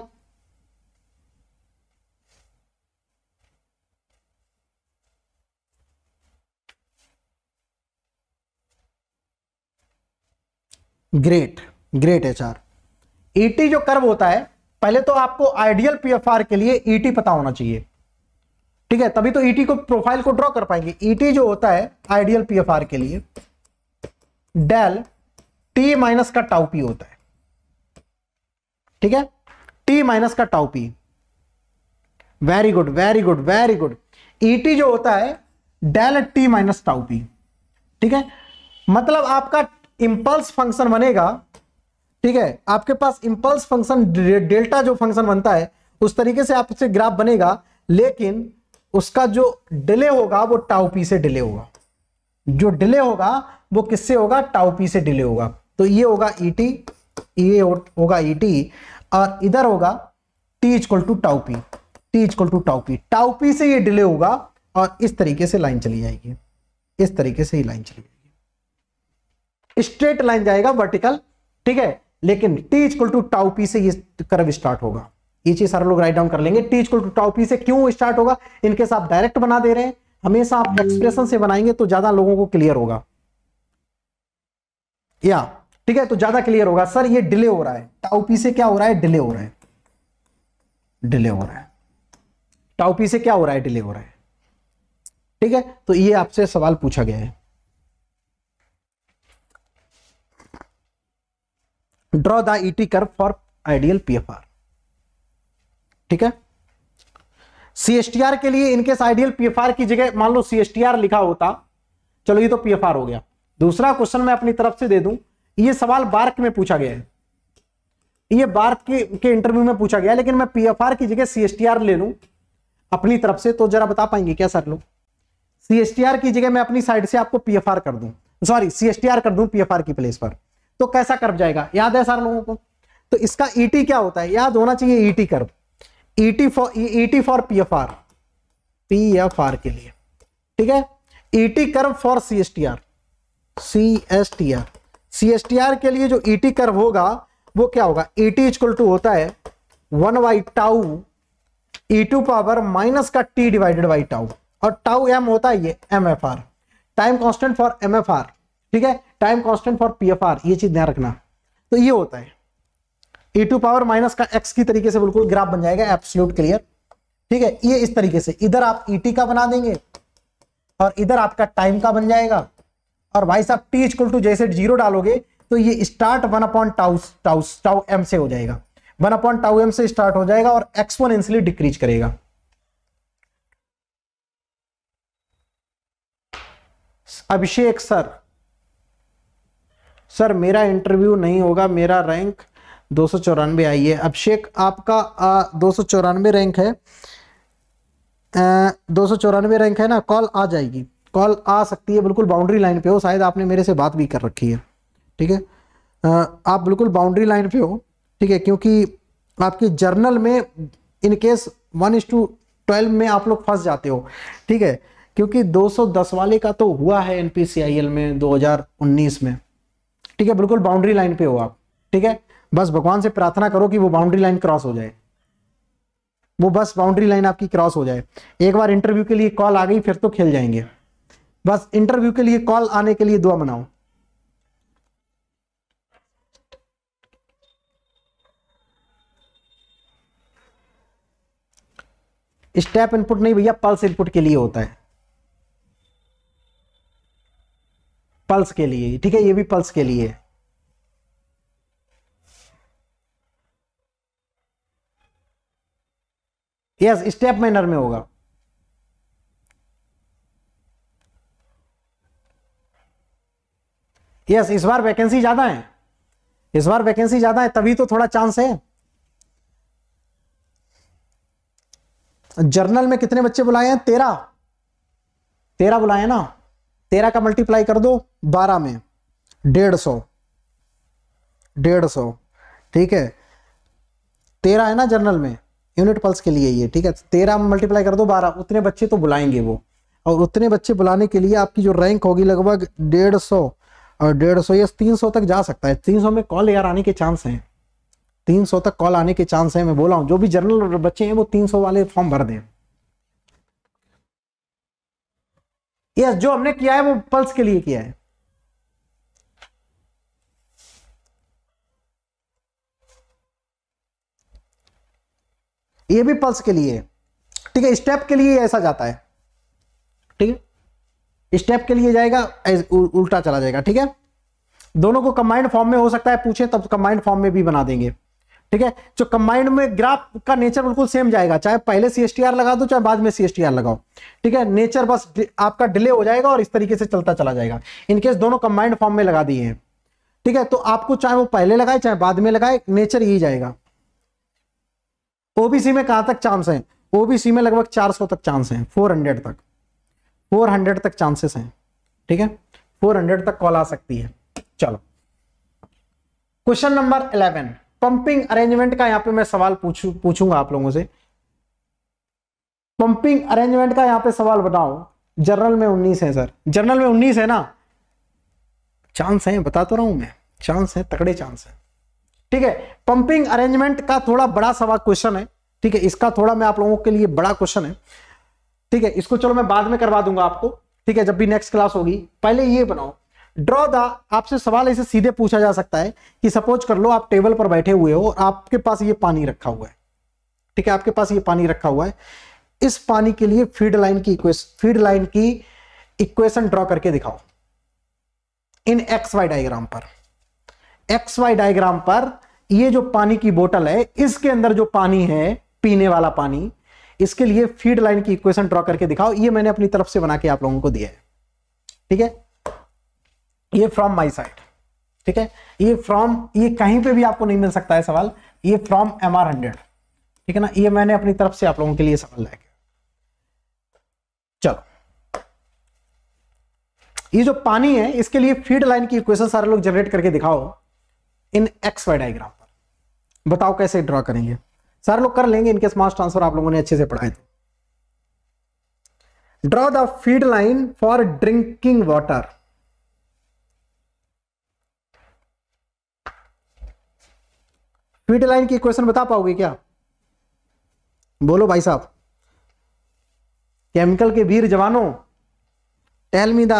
Speaker 1: ग्रेट ग्रेट एचआर ईटी जो कर्व होता है पहले तो आपको आइडियल पीएफआर के लिए ईटी e पता होना चाहिए ठीक है तभी तो ईटी e को प्रोफाइल को ड्रॉ कर पाएंगे ईटी e जो होता है आइडियल पी के लिए डेल टी माइनस का टाउपी होता है ठीक है टी माइनस का tau p very good very good very good ET जो होता है डेल टी माइनस टाउपी ठीक है मतलब आपका इंपल्स फंक्शन बनेगा ठीक है आपके पास इंपल्स फंक्शन डेल्टा जो फंक्शन बनता है उस तरीके से आपसे ग्राफ बनेगा लेकिन उसका जो डिले होगा वो टाउपी से डिले होगा जो डिले होगा वो किससे होगा टाउपी से डिले होगा तो ये होगा ई e टी ये होगा ई e टी और इधर होगा T is equal to tau p T is equal to tau p tau p से ये डिले होगा और इस तरीके से लाइन चली जाएगी इस तरीके से ही लाइन चली जाएगी स्ट्रेट लाइन जाएगा वर्टिकल ठीक है लेकिन टी इजक्वल टू टाउपी से ये कर्व स्टार्ट होगा ये चीज सारे लोग राइट डाउन कर लेंगे टी इक्वल टू से क्यों स्टार्ट होगा इनके साथ डायरेक्ट बना दे रहे हैं हमेशा आप एक्सप्रेशन से बनाएंगे तो ज्यादा लोगों को क्लियर होगा या ठीक है तो ज्यादा क्लियर होगा सर ये डिले हो रहा है टाउपी से क्या हो रहा है डिले हो रहा है डिले हो रहा है टाउपी से क्या हो रहा है डिले हो रहा है ठीक है तो ये आपसे सवाल पूछा गया है draw the ET curve for ideal PFR ठीक है सीएसटीआर के लिए इनकेस आइडियल पीएफआर की जगह मान लो सीएसटीआर लिखा होता चलो ये तो पीएफआर हो गया दूसरा क्वेश्चन मैं अपनी तरफ से दे दूं ये सवाल बार्क में पूछा गया है ये बार्क के, के इंटरव्यू में पूछा गया लेकिन मैं पीएफआर की जगह सीएसटीआर ले लूं अपनी तरफ से तो जरा बता पाएंगे क्या सर लोग सीएसटीआर की जगह मैं अपनी साइड से आपको पीएफआर कर दूं सॉरी सीएसटीआर कर दूं पीएफआर की प्लेस पर तो कैसा कर्व जाएगा याद है सर लोगों को तो इसका ईटी e क्या होता है याद होना चाहिए ET e curve ET for ET for PFR PFR के लिए ठीक है ET curve for CSTR CSTR CSTR के लिए जो ईटी e कर्व होगा वो क्या होगा ईटी इक्वल टू होता है one by tau E to power minus का टी डिवाइडेड बाई टाउ और टाउ एम होता है ये M F R time constant for M F R ठीक है time constant for P F R ये चीज ध्यान रखना तो ये होता है ई टू पावर माइनस का एक्स की तरीके से बिल्कुल ग्राफ बन जाएगा एप्सल्यूट क्लियर ठीक है ये इस तरीके से इधर आप ई e का बना देंगे और इधर आपका टाइम का बन जाएगा और भाई साहब टी इक्वल टू जैसे जीरो डालोगे तो ये start one upon taus taus tau M से हो जाएगा वन अपॉइंट टाउ एम से स्टार्ट हो जाएगा और एक्सपोनेंशियली डिक्रीज करेगा अभिषेक सर सर मेरा इंटरव्यू नहीं होगा मेरा रैंक दो सौ चौरानवे आई है अभिषेक आपका आ, दो सौ चौरानवे रैंक है आ, दो सौ चौरानवे रैंक है ना कॉल आ जाएगी कॉल आ सकती है बिल्कुल बाउंड्री लाइन पे हो शायद आपने मेरे से बात भी कर रखी है ठीक है आप बिल्कुल बाउंड्री लाइन पे हो ठीक है क्योंकि आपके जर्नल में in case one is to twelve में आप लोग फंस जाते हो ठीक है क्योंकि 210 वाले का तो हुआ है एनपीसीआईएल में 2019 में ठीक है बिल्कुल बाउंड्री लाइन पे हो आप ठीक है बस भगवान से प्रार्थना करो कि वो बाउंड्री लाइन क्रॉस हो जाए वो बस बाउंड्री लाइन आपकी क्रॉस हो जाए एक बार इंटरव्यू के लिए कॉल आ गई फिर तो खेल जाएंगे बस इंटरव्यू के लिए कॉल आने के लिए दुआ मनाओ स्टेप इनपुट नहीं भैया पल्स इनपुट के लिए होता है पल्स के लिए ठीक है ये भी पल्स के लिए है यस स्टेप मैनर में होगा यस इस बार वैकेंसी ज्यादा है इस बार वैकेंसी ज्यादा है तभी तो थोड़ा चांस है जर्नल में कितने बच्चे बुलाए हैं तेरह तेरह बुलाए ना तेरह का मल्टीप्लाई कर दो बारह में डेढ़ सौ डेढ़ सौ ठीक है तेरह है ना जर्नल में यूनिट पल्स के लिए ये ठीक है तेरह मल्टीप्लाई कर दो बारह उतने बच्चे तो बुलाएंगे वो और उतने बच्चे बुलाने के लिए आपकी जो रैंक होगी लगभग डेढ़ सौ और डेढ़ सौ या तीन सौ तक जा सकता है तीन सौ में कॉल यार आने के चांस हैं तीन सौ तक कॉल आने के चांस हैं मैं बोला हूँ जो भी जनरल बच्चे हैं वो तीन सौ वाले फॉर्म भर दें यस जो हमने किया है वो पल्स के लिए किया है ये भी पल्स के लिए ठीक है स्टेप के लिए ऐसा जाता है ठीक है स्टेप के लिए जाएगा उल्टा चला जाएगा ठीक है दोनों को कंबाइंड फॉर्म में हो सकता है पूछे तब कंबाइंड फॉर्म में भी बना देंगे ठीक है जो कंबाइंड में ग्राफ का नेचर बिल्कुल सेम जाएगा चाहे पहले सी लगा दो चाहे बाद में सी लगाओ ठीक है नेचर बस आपका डिले हो जाएगा और इस तरीके से चलता चला जाएगा इनकेस दोनों कंबाइंड फॉर्म में लगा दिए हैं ठीक है तो आपको चाहे वो पहले लगाए चाहे बाद में लगाए नेचर यही जाएगा ओबीसी में कहां तक चांस है ओबीसी में लगभग 400 तक चांस फोर 400 तक 400 तक चांसेस हैं ठीक है 400 तक कॉल आ सकती है चलो क्वेश्चन नंबर 11 पंपिंग अरेंजमेंट का यहां पे मैं सवाल पूछू पूछूंगा आप लोगों से पंपिंग अरेंजमेंट का यहां पे सवाल बताओ जनरल में उन्नीस है सर जनरल में उन्नीस है ना चांस है बता तो रहा हूं मैं चांस है तगड़े चांस है ठीक है पंपिंग अरेंजमेंट का थोड़ा बड़ा सवाल क्वेश्चन है ठीक है इसका थोड़ा मैं आप लोगों के लिए बड़ा क्वेश्चन है ठीक है इसको चलो मैं बाद में करवा दूंगा आपको ठीक है जब भी नेक्स्ट क्लास होगी पहले ये बनाओ ड्रॉ द आपसे सवाल ऐसे सीधे पूछा जा सकता है कि सपोज कर लो आप टेबल पर बैठे हुए हो और आपके पास ये पानी रखा हुआ है ठीक है आपके पास ये पानी रखा हुआ है इस पानी के लिए फीड लाइन की फीड लाइन की इक्वेशन ड्रॉ करके दिखाओ इन एक्स वाई डायग्राम पर एक्स वाई डायग्राम पर ये जो पानी की बोतल है इसके अंदर जो पानी है पीने वाला पानी इसके लिए फीड लाइन की इक्वेशन ड्रॉ करके दिखाओ ये मैंने अपनी तरफ से बना के आप लोगों को दिया है ठीक है ये फ्रॉम माई साइड ठीक है ये फ्रॉम ये कहीं पे भी आपको नहीं मिल सकता है सवाल ये फ्रॉम एम आर हंड्रेड ठीक है ना ये मैंने अपनी तरफ से आप लोगों के लिए सवाल लाया चलो ये जो पानी है इसके लिए फीड लाइन की इक्वेशन सारे लोग जनरेट करके दिखाओ इन एक्स वाई डायग्राम पर बताओ कैसे ड्रॉ करेंगे सारे लोग कर लेंगे इनके स्मार्ट ट्रांसफर आप लोगों ने अच्छे से पढ़ाए थे draw the feed line for drinking water feed line की क्वेश्चन बता पाओगे क्या बोलो भाई साहब केमिकल के वीर जवानों टेल मी द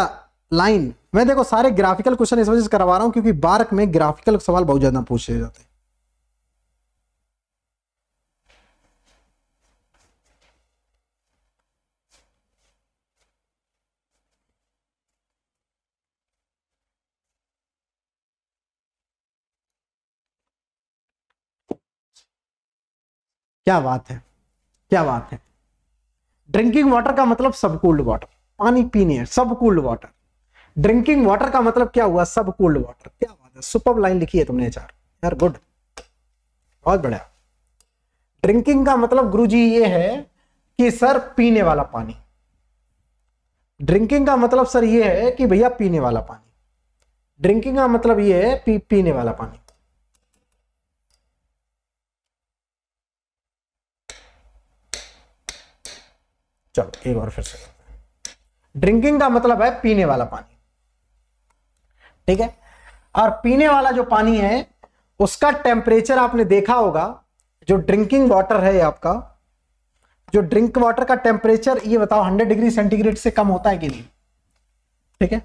Speaker 1: लाइन मैं देखो सारे ग्राफिकल क्वेश्चन इस वजह से करवा रहा हूं क्योंकि बार्क में ग्राफिकल सवाल बहुत ज्यादा पूछे जाते हैं क्या बात है क्या बात है ड्रिंकिंग वाटर का मतलब सब कूल्ड वाटर पानी पीने सब कूल्ड वाटर ड्रिंकिंग वाटर का मतलब क्या हुआ सब कोल्ड वाटर क्या बात है सुपर लाइन लिखी है तुमने चार यार गुड बहुत बढ़िया ड्रिंकिंग का मतलब गुरुजी ये है कि सर पीने वाला पानी ड्रिंकिंग का मतलब सर ये है कि भैया पीने वाला पानी ड्रिंकिंग का मतलब ये है पी, पीने वाला पानी चलो एक बार फिर से ड्रिंकिंग का मतलब है पीने वाला पानी ठीक है और पीने वाला जो पानी है उसका टेम्परेचर आपने देखा होगा जो ड्रिंकिंग वाटर है आपका जो ड्रिंक वाटर का टेम्परेचर ये बताओ 100 डिग्री सेंटीग्रेड से कम होता है कि नहीं ठीक है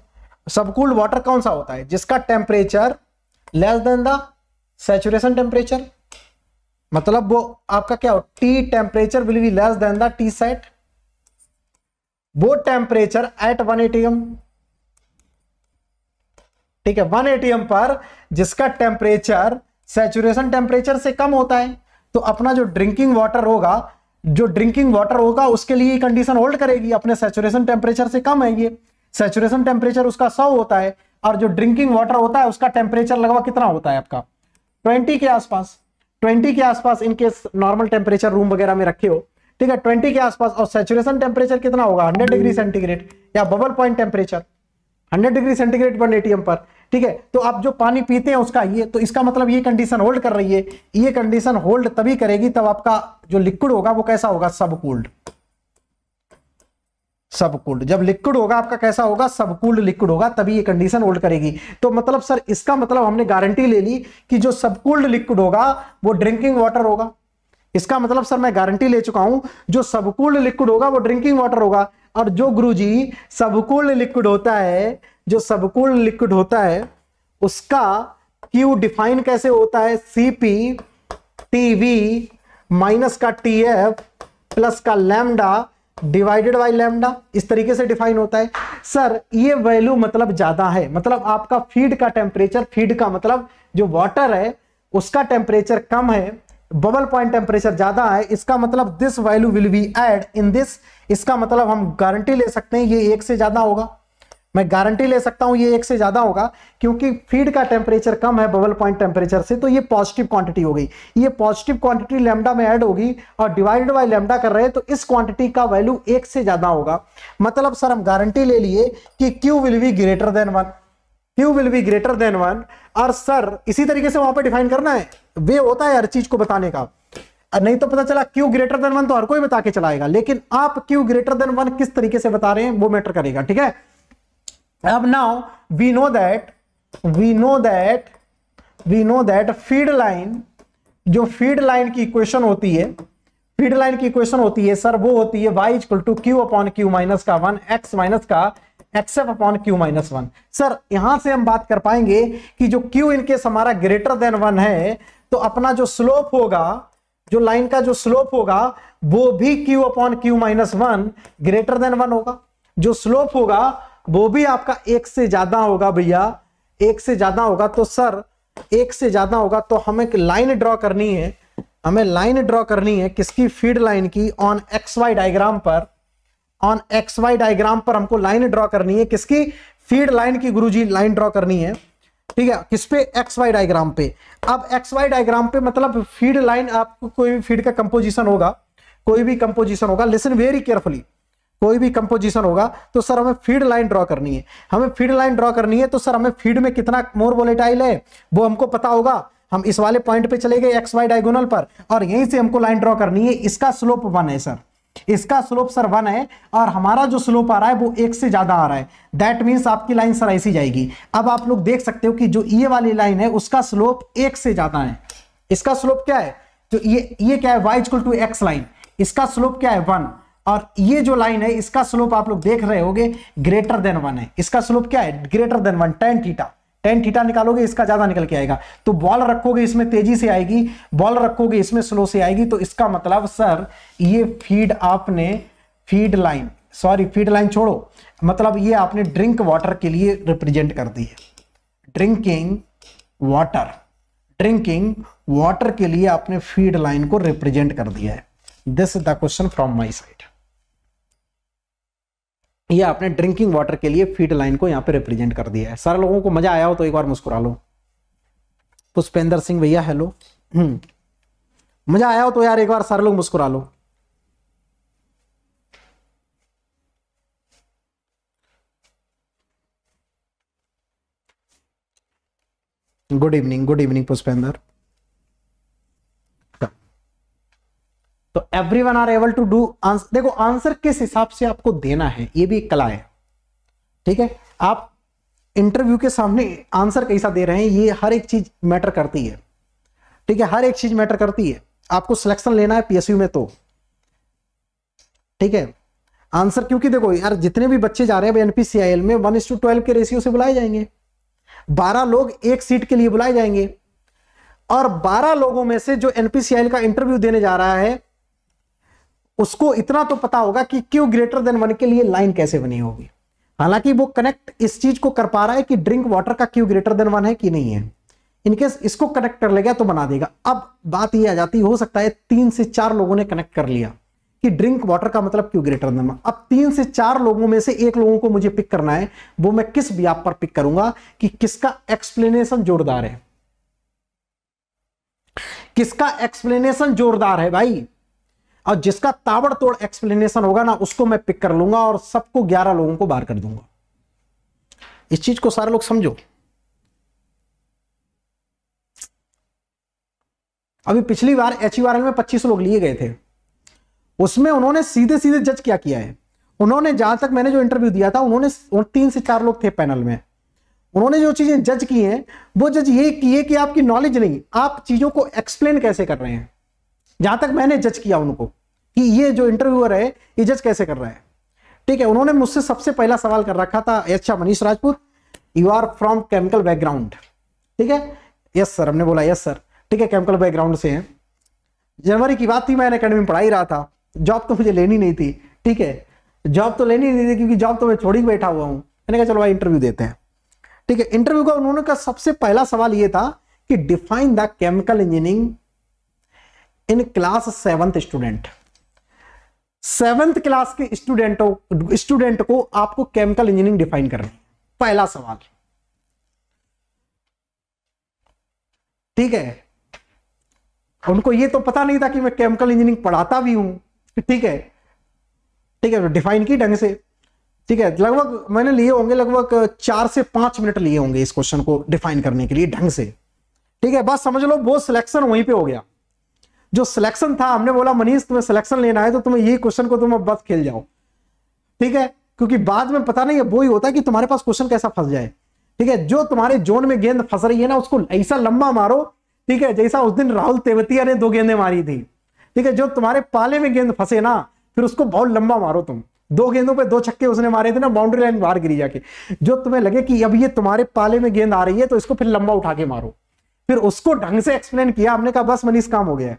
Speaker 1: सबकूल्ड वाटर कौन सा होता है जिसका temperature less than the temperature मतलब वो आपका क्या हो T temperature will be less than the T set वो टेम्परेचर एट वन एटीएम ठीक है वन एटीएम पर जिसका टेम्परेचर सेचुरेशन टेम्परेचर से कम होता है तो अपना जो ड्रिंकिंग वाटर होगा जो ड्रिंकिंग वाटर होगा उसके लिए कंडीशन होल्ड करेगी अपने सेचुरेशन टेम्परेचर से कम है ये सेचुरेशन टेम्परेचर उसका सौ होता है और जो ड्रिंकिंग वाटर होता है उसका टेम्परेचर लगभग कितना होता है आपका ट्वेंटी के आसपास ट्वेंटी के आसपास इनकेस नॉर्मल टेम्परेचर रूम वगैरह में रखे हो ठीक है ट्वेंटी के आसपास और सेचुरेशन टेम्परेचर कितना होगा हंड्रेड डिग्री सेंटीग्रेड या bubble point temperature hundred degree centigrade पर एटीएम पर ठीक है तो आप जो पानी पीते हैं उसका ये तो इसका मतलब ये कंडीशन होल्ड कर रही है ये कंडीशन होल्ड तभी करेगी तब आपका जो लिक्विड होगा वो कैसा होगा सब कूल्ड सब कूल्ड जब लिक्विड होगा आपका कैसा होगा सब कूल्ड लिक्विड होगा तभी ये कंडीशन होल्ड करेगी तो मतलब सर इसका मतलब हमने गारंटी ले ली कि जो सब कूल्ड लिक्विड होगा वो ड्रिंकिंग वाटर होगा इसका मतलब सर मैं गारंटी ले चुका हूं जो सबकूल्ड लिक्विड होगा वो ड्रिंकिंग वाटर होगा और जो गुरुजी सबकूल्ड लिक्विड होता है जो सबकूल लिक्विड होता है उसका क्यू डिफाइन कैसे होता है सीपी टीवी माइनस का टीएफ प्लस का लैमडा डिवाइडेड बाई लैमडा इस तरीके से डिफाइन होता है सर ये वैल्यू मतलब ज्यादा है मतलब आपका फीड का टेम्परेचर फीड का मतलब जो वाटर है उसका टेम्परेचर कम है बबल पॉइंट टेम्परेचर ज्यादा है इसका मतलब this value will be add in this इसका मतलब हम गारंटी ले सकते हैं ये एक से ज्यादा होगा मैं गारंटी ले सकता हूं ये एक से ज्यादा होगा क्योंकि फीड का टेम्परेचर कम है बबल पॉइंट टेम्परेचर से तो ये पॉजिटिव क्वांटिटी हो गई ये पॉजिटिव क्वांटिटी लेमडा में ऐड होगी और डिवाइडेड बाय लेमडा कर रहे हैं तो इस क्वांटिटी का वैल्यू एक से ज्यादा होगा मतलब सर हम गारंटी ले लिए कि Q will be greater than one Q will be greater than one और सर इसी तरीके से वहां पर डिफाइन करना है वे होता है हर चीज को बताने का नहीं तो पता चला क्यू ग्रेटर देन वन तो हर कोई बता के चलाएगा लेकिन आप क्यू ग्रेटर देन वन किस तरीके से बता रहे हैं वो मैटर करेगा ठीक है अब now we know that we know that we know that feed line जो फीड लाइन की इक्वेशन होती है फीड लाइन की इक्वेशन होती है सर वो होती है Y equal to Q upon Q minus का वन एक्स माइनस का X F upon Q minus one sir यहां से हम बात कर पाएंगे कि जो क्यू इनके हमारा ग्रेटर देन वन है तो अपना जो स्लोप होगा जो लाइन का जो स्लोप होगा वो भी Q upon Q minus one greater than one होगा जो स्लोप होगा वो भी आपका एक से ज्यादा होगा भैया एक से ज्यादा होगा तो सर एक से ज्यादा होगा तो हमें लाइन ड्रॉ करनी है हमें लाइन ड्रॉ करनी है किसकी फीड लाइन की ऑन एक्स वाई डायग्राम पर ऑन एक्स वाई डायग्राम पर हमको लाइन ड्रॉ करनी है किसकी फीड लाइन की गुरुजी लाइन ड्रॉ करनी है ठीक है किस पे एक्स वाई डायग्राम पे अब एक्स वाई डायग्राम पे मतलब फीड लाइन आपको कोई भी फीड का कंपोजिशन होगा कोई भी कंपोजिशन होगा लिसन वेरी केयरफुली कोई भी कंपोजिशन होगा तो सर हमें फीड लाइन ड्रॉ करनी है हमें फीड लाइन ड्रॉ करनी है तो सर हमें फीड में कितना मोर वोलेटाइल है वो हमको पता होगा हम इस वाले पॉइंट पे चले गए एक्स वाई डायगोनल पर और यहीं से हमको लाइन ड्रॉ करनी है इसका स्लोप वन है सर इसका स्लोप सर वन है और हमारा जो स्लोप आ रहा है वो एक से ज्यादा आ रहा है दैट मीन्स आपकी लाइन सर ऐसी जाएगी अब आप लोग देख सकते हो कि जो ये वाली लाइन है उसका स्लोप एक से ज्यादा है इसका स्लोप क्या है जो तो ये ये क्या है Y equal to X line इसका स्लोप क्या है वन और ये जो लाइन है इसका स्लोप आप लोग देख रहे होगे ग्रेटर देन वन है इसका स्लोप क्या है greater than one tan theta tan theta निकालोगे इसका ज्यादा निकल के आएगा तो बॉल रखोगे इसमें तेजी से आएगी बॉल रखोगे इसमें स्लो से आएगी तो इसका मतलब सर ये फीड आपने feed line sorry feed line छोड़ो मतलब ये आपने ड्रिंक वाटर के लिए रिप्रेजेंट कर दी है ड्रिंकिंग वाटर ड्रिंकिंग वाटर के लिए आपने फीड लाइन को रिप्रेजेंट कर दिया है this is the question from my side ये आपने ड्रिंकिंग वाटर के लिए फीड लाइन को यहाँ पे रिप्रेजेंट कर दिया है सारे लोगों को मजा आया हो तो एक बार मुस्कुरा लो पुष्पेंद्र सिंह भैया हेलो हम्म। मजा आया हो तो यार एक बार सारे लोग मुस्कुरा लो good evening good evening Pushpendra तो everyone are able to do answer देखो आंसर किस हिसाब से आपको देना है ये भी एक कला है ठीक है आप इंटरव्यू के सामने आंसर कैसा दे रहे हैं ये हर एक चीज मैटर करती है ठीक है हर एक चीज मैटर करती है आपको सिलेक्शन लेना है पीएसयू में तो ठीक है आंसर क्योंकि देखो यार जितने भी बच्चे जा रहे हैं एनपीसीआईएल में वन टू ट्वेल्व के रेशियो से बुलाए जाएंगे बारह लोग एक सीट के लिए बुलाए जाएंगे और बारह लोगों में से जो एनपीसीआईएल का इंटरव्यू देने जा रहा है उसको इतना तो पता होगा कि क्यू ग्रेटर देन वन के लिए लाइन कैसे बनी होगी हालांकि वो कनेक्ट इस चीज को कर पा रहा है कि ड्रिंक वाटर का क्यू ग्रेटर देन वन है कि नहीं है इनकेस इसको कनेक्ट कर ले गया तो बना देगा अब बात ये आ जाती हो सकता है तीन से चार लोगों ने कनेक्ट कर लिया कि ड्रिंक वाटर का मतलब क्यू ग्रेटर देन अब तीन से चार लोगों में से एक लोगों को मुझे पिक करना है वो मैं किस व्याप पर पिक करूंगा कि किसका एक्सप्लेनेशन जोरदार है किसका एक्सप्लेनेशन जोरदार है भाई और जिसका ताबड़तोड़ एक्सप्लेनेशन होगा ना उसको मैं पिक कर लूंगा और सबको ग्यारह लोगों को बाहर कर दूंगा इस चीज को सारे लोग समझो अभी पिछली बार एच e में 25 लोग लिए गए थे उसमें उन्होंने सीधे सीधे जज क्या किया है उन्होंने जहां तक मैंने जो इंटरव्यू दिया था उन्होंने तीन से चार लोग थे पैनल में उन्होंने जो चीजें जज की हैं वो जज ये किए कि आपकी नॉलेज नहीं आप चीजों को एक्सप्लेन कैसे कर रहे हैं जहां तक मैंने जज किया उनको कि ये जो इंटरव्यूअर है ये जज कैसे कर रहा है ठीक है उन्होंने मुझसे सबसे पहला सवाल कर रखा था अच्छा Manish Rajput you are from chemical background ठीक है यस सर हमने बोला यस सर ठीक है केमिकल बैकग्राउंड से है जनवरी की बात थी मैंने अकेडमी पढ़ा ही रहा था जॉब तो मुझे लेनी नहीं थी ठीक है जॉब तो लेनी नहीं थी क्योंकि जॉब तो मैं छोड़ ही बैठा हुआ हूँ मैंने कहा चलो भाई इंटरव्यू देते हैं ठीक है इंटरव्यू का उन्होंने का सबसे पहला सवाल ये था कि define the chemical engineering in class seventh student seventh class के स्टूडेंटों स्टूडेंट को आपको केमिकल इंजीनियरिंग डिफाइन करना है पहला सवाल ठीक है उनको ये तो पता नहीं था कि मैं केमिकल इंजीनियरिंग पढ़ाता भी हूं ठीक है ठीक है डिफाइन की ढंग से ठीक है लगभग मैंने लिए होंगे लगभग चार से पांच मिनट लिए होंगे इस क्वेश्चन को डिफाइन करने के लिए ढंग से ठीक है बस समझ लो वो सिलेक्शन वहीं पे हो गया जो सिलेक्शन था हमने बोला मनीष तुम्हें सिलेक्शन लेना है तो तुम्हें यही क्वेश्चन को तुम अब बस खेल जाओ ठीक है क्योंकि बाद में पता नहीं वो ही होता है कि तुम्हारे पास क्वेश्चन कैसा फंस जाए ठीक है जो तुम्हारे जोन में गेंद फंस रही है ना उसको ऐसा लंबा मारो ठीक है जैसा उस दिन राहुल तेवतिया ने दो गेंदे मारी थी ठीक है जो तुम्हारे पाले में गेंद फंसे ना फिर उसको बहुत लंबा मारो तुम दो गेंदों पे दो छक्के उसने मारे थे ना बाउंड्री लाइन बाहर गिरी जाके जो तुम्हें लगे कि अब ये तुम्हारे पाले में गेंद आ रही है तो इसको फिर लंबा उठा के मारो फिर उसको ढंग से एक्सप्लेन किया हमने कहा बस मनीष काम हो गया है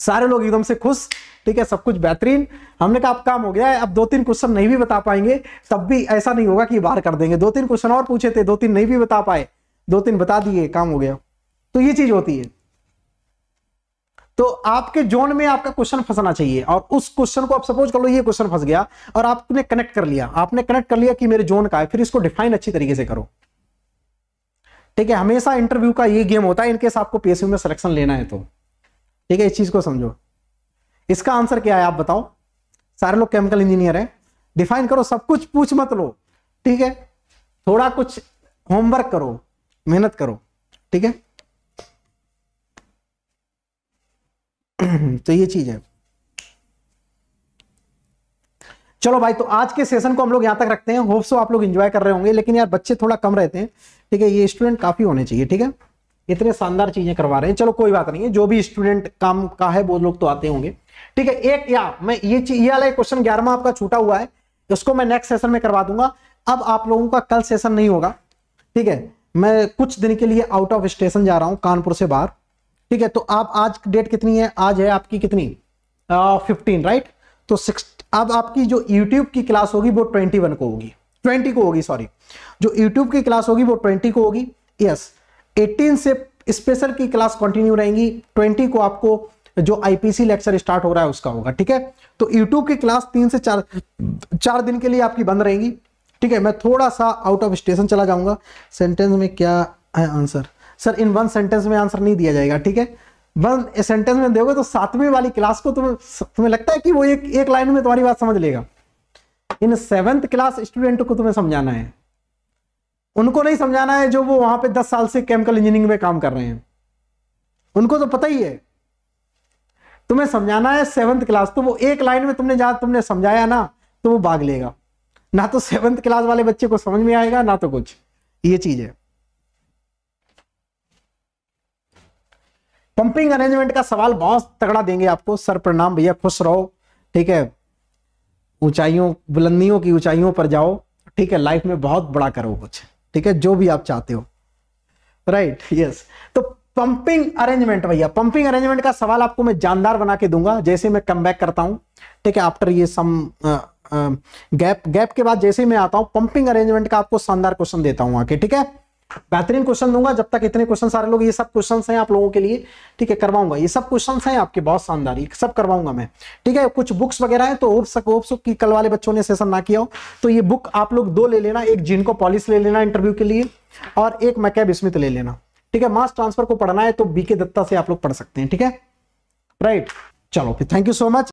Speaker 1: सारे लोग एकदम से खुश ठीक है सब कुछ बेहतरीन हमने कहा अब काम हो गया है अब दो तीन क्वेश्चन नहीं भी बता पाएंगे तब भी ऐसा नहीं होगा कि बाहर कर देंगे दो तीन क्वेश्चन और पूछे थे दो तीन नहीं भी बता पाए दो तीन बता दिए काम हो गया तो ये चीज होती है तो आपके जोन में आपका क्वेश्चन फंसना चाहिए और उस क्वेश्चन को आप सपोज कर लो ये क्वेश्चन फंस गया और आपने कनेक्ट कर लिया आपने कनेक्ट कर लिया कि मेरे जोन का है फिर इसको डिफाइन अच्छी तरीके से करो ठीक है हमेशा इंटरव्यू का ये गेम होता है इनकेस आपको पीएसयू में सिलेक्शन लेना है तो ठीक है इस चीज को समझो इसका आंसर क्या है आप बताओ सारे लोग केमिकल इंजीनियर हैं डिफाइन करो सब कुछ पूछ मत लो ठीक है थोड़ा कुछ होमवर्क करो मेहनत करो ठीक है तो ये चीज है चलो भाई तो आज के सेशन को हम लोग यहां तक रखते हैं होप्सो आप लोग एंजॉय कर रहे होंगे लेकिन यार बच्चे थोड़ा कम रहते हैं ठीक है ये स्टूडेंट काफी होने चाहिए ठीक है इतने शानदार चीजें करवा रहे हैं चलो कोई बात नहीं है जो भी स्टूडेंट काम का है वो लोग तो आते होंगे ठीक है एक या मैं ये ये वाला क्वेश्चन ग्यारहवा आपका छूटा हुआ है उसको मैं नेक्स्ट सेशन में करवा दूंगा अब आप लोगों का कल सेशन नहीं होगा ठीक है मैं कुछ दिन के लिए आउट ऑफ स्टेशन जा रहा हूँ कानपुर से बाहर ठीक है तो आप आज डेट कितनी है आज है आपकी कितनी फिफ्टीन uh, राइट तो सिक्स अब आपकी जो यूट्यूब की क्लास होगी वो ट्वेंटी वन को होगी ट्वेंटी को होगी सॉरी जो यूट्यूब की क्लास होगी वो ट्वेंटी को होगी यस 18 से स्पेशल की क्लास कंटिन्यू रहेंगी 20 को आपको जो आईपीसी लेक्चर स्टार्ट हो रहा है उसका होगा ठीक है तो यूट्यूब की क्लास तीन से चार चार दिन के लिए आपकी बंद रहेगी ठीक है मैं थोड़ा सा आउट ऑफ स्टेशन चला जाऊंगा सेंटेंस में क्या है answer sir in one sentence में आंसर नहीं दिया जाएगा ठीक है वन सेंटेंस में दोगे तो सातवीं वाली क्लास को तुम्हें तुम्हें लगता है कि वो एक एक लाइन में तुम्हारी बात समझ लेगा इन सेवेंथ क्लास स्टूडेंट को तुम्हें समझाना है उनको नहीं समझाना है जो वो वहां पे दस साल से केमिकल इंजीनियरिंग में काम कर रहे हैं उनको तो पता ही है तुम्हें समझाना है सेवंथ क्लास तो वो एक लाइन में तुमने जहां तुमने समझाया ना तो वो भाग लेगा ना तो सेवंथ क्लास वाले बच्चे को समझ में आएगा ना तो कुछ ये चीज है पंपिंग अरेंजमेंट का सवाल बहुत तगड़ा देंगे आपको सर प्रणाम भैया खुश रहो ठीक है ऊंचाइयों बुलंदियों की ऊंचाइयों पर जाओ ठीक है लाइफ में बहुत बड़ा करो कुछ ठीक है जो भी आप चाहते हो राइट right, यस yes. तो पंपिंग अरेंजमेंट भैया पंपिंग अरेंजमेंट का सवाल आपको मैं जानदार बना के दूंगा जैसे मैं कम बैक करता हूं ठीक है आफ्टर ये सम गैप गैप के बाद जैसे मैं आता हूं पंपिंग अरेंजमेंट का आपको शानदार क्वेश्चन देता हूं आके ठीक है बेहतरीन क्वेश्चन दूंगा जब तक इतने क्वेश्चन सारे लोग ये सब क्वेश्चन हैं आप लोगों के लिए ठीक है करवाऊंगा ये सब क्वेश्चन हैं आपके बहुत शानदार ये सब करवाऊंगा मैं ठीक है कुछ बुक्स वगैरह हैं तो ओप होप्स की कल वाले बच्चों ने सेशन ना किया हो तो ये बुक आप लोग दो ले लेना एक जिनको पॉलिस ले लेना इंटरव्यू के लिए और एक मैकेब स्मिथ ले लेना ठीक है मास ट्रांसफर को पढ़ना है तो बीके दत्ता से आप लोग पढ़ सकते हैं ठीक है राइट चलो फिर थैंक यू सो मच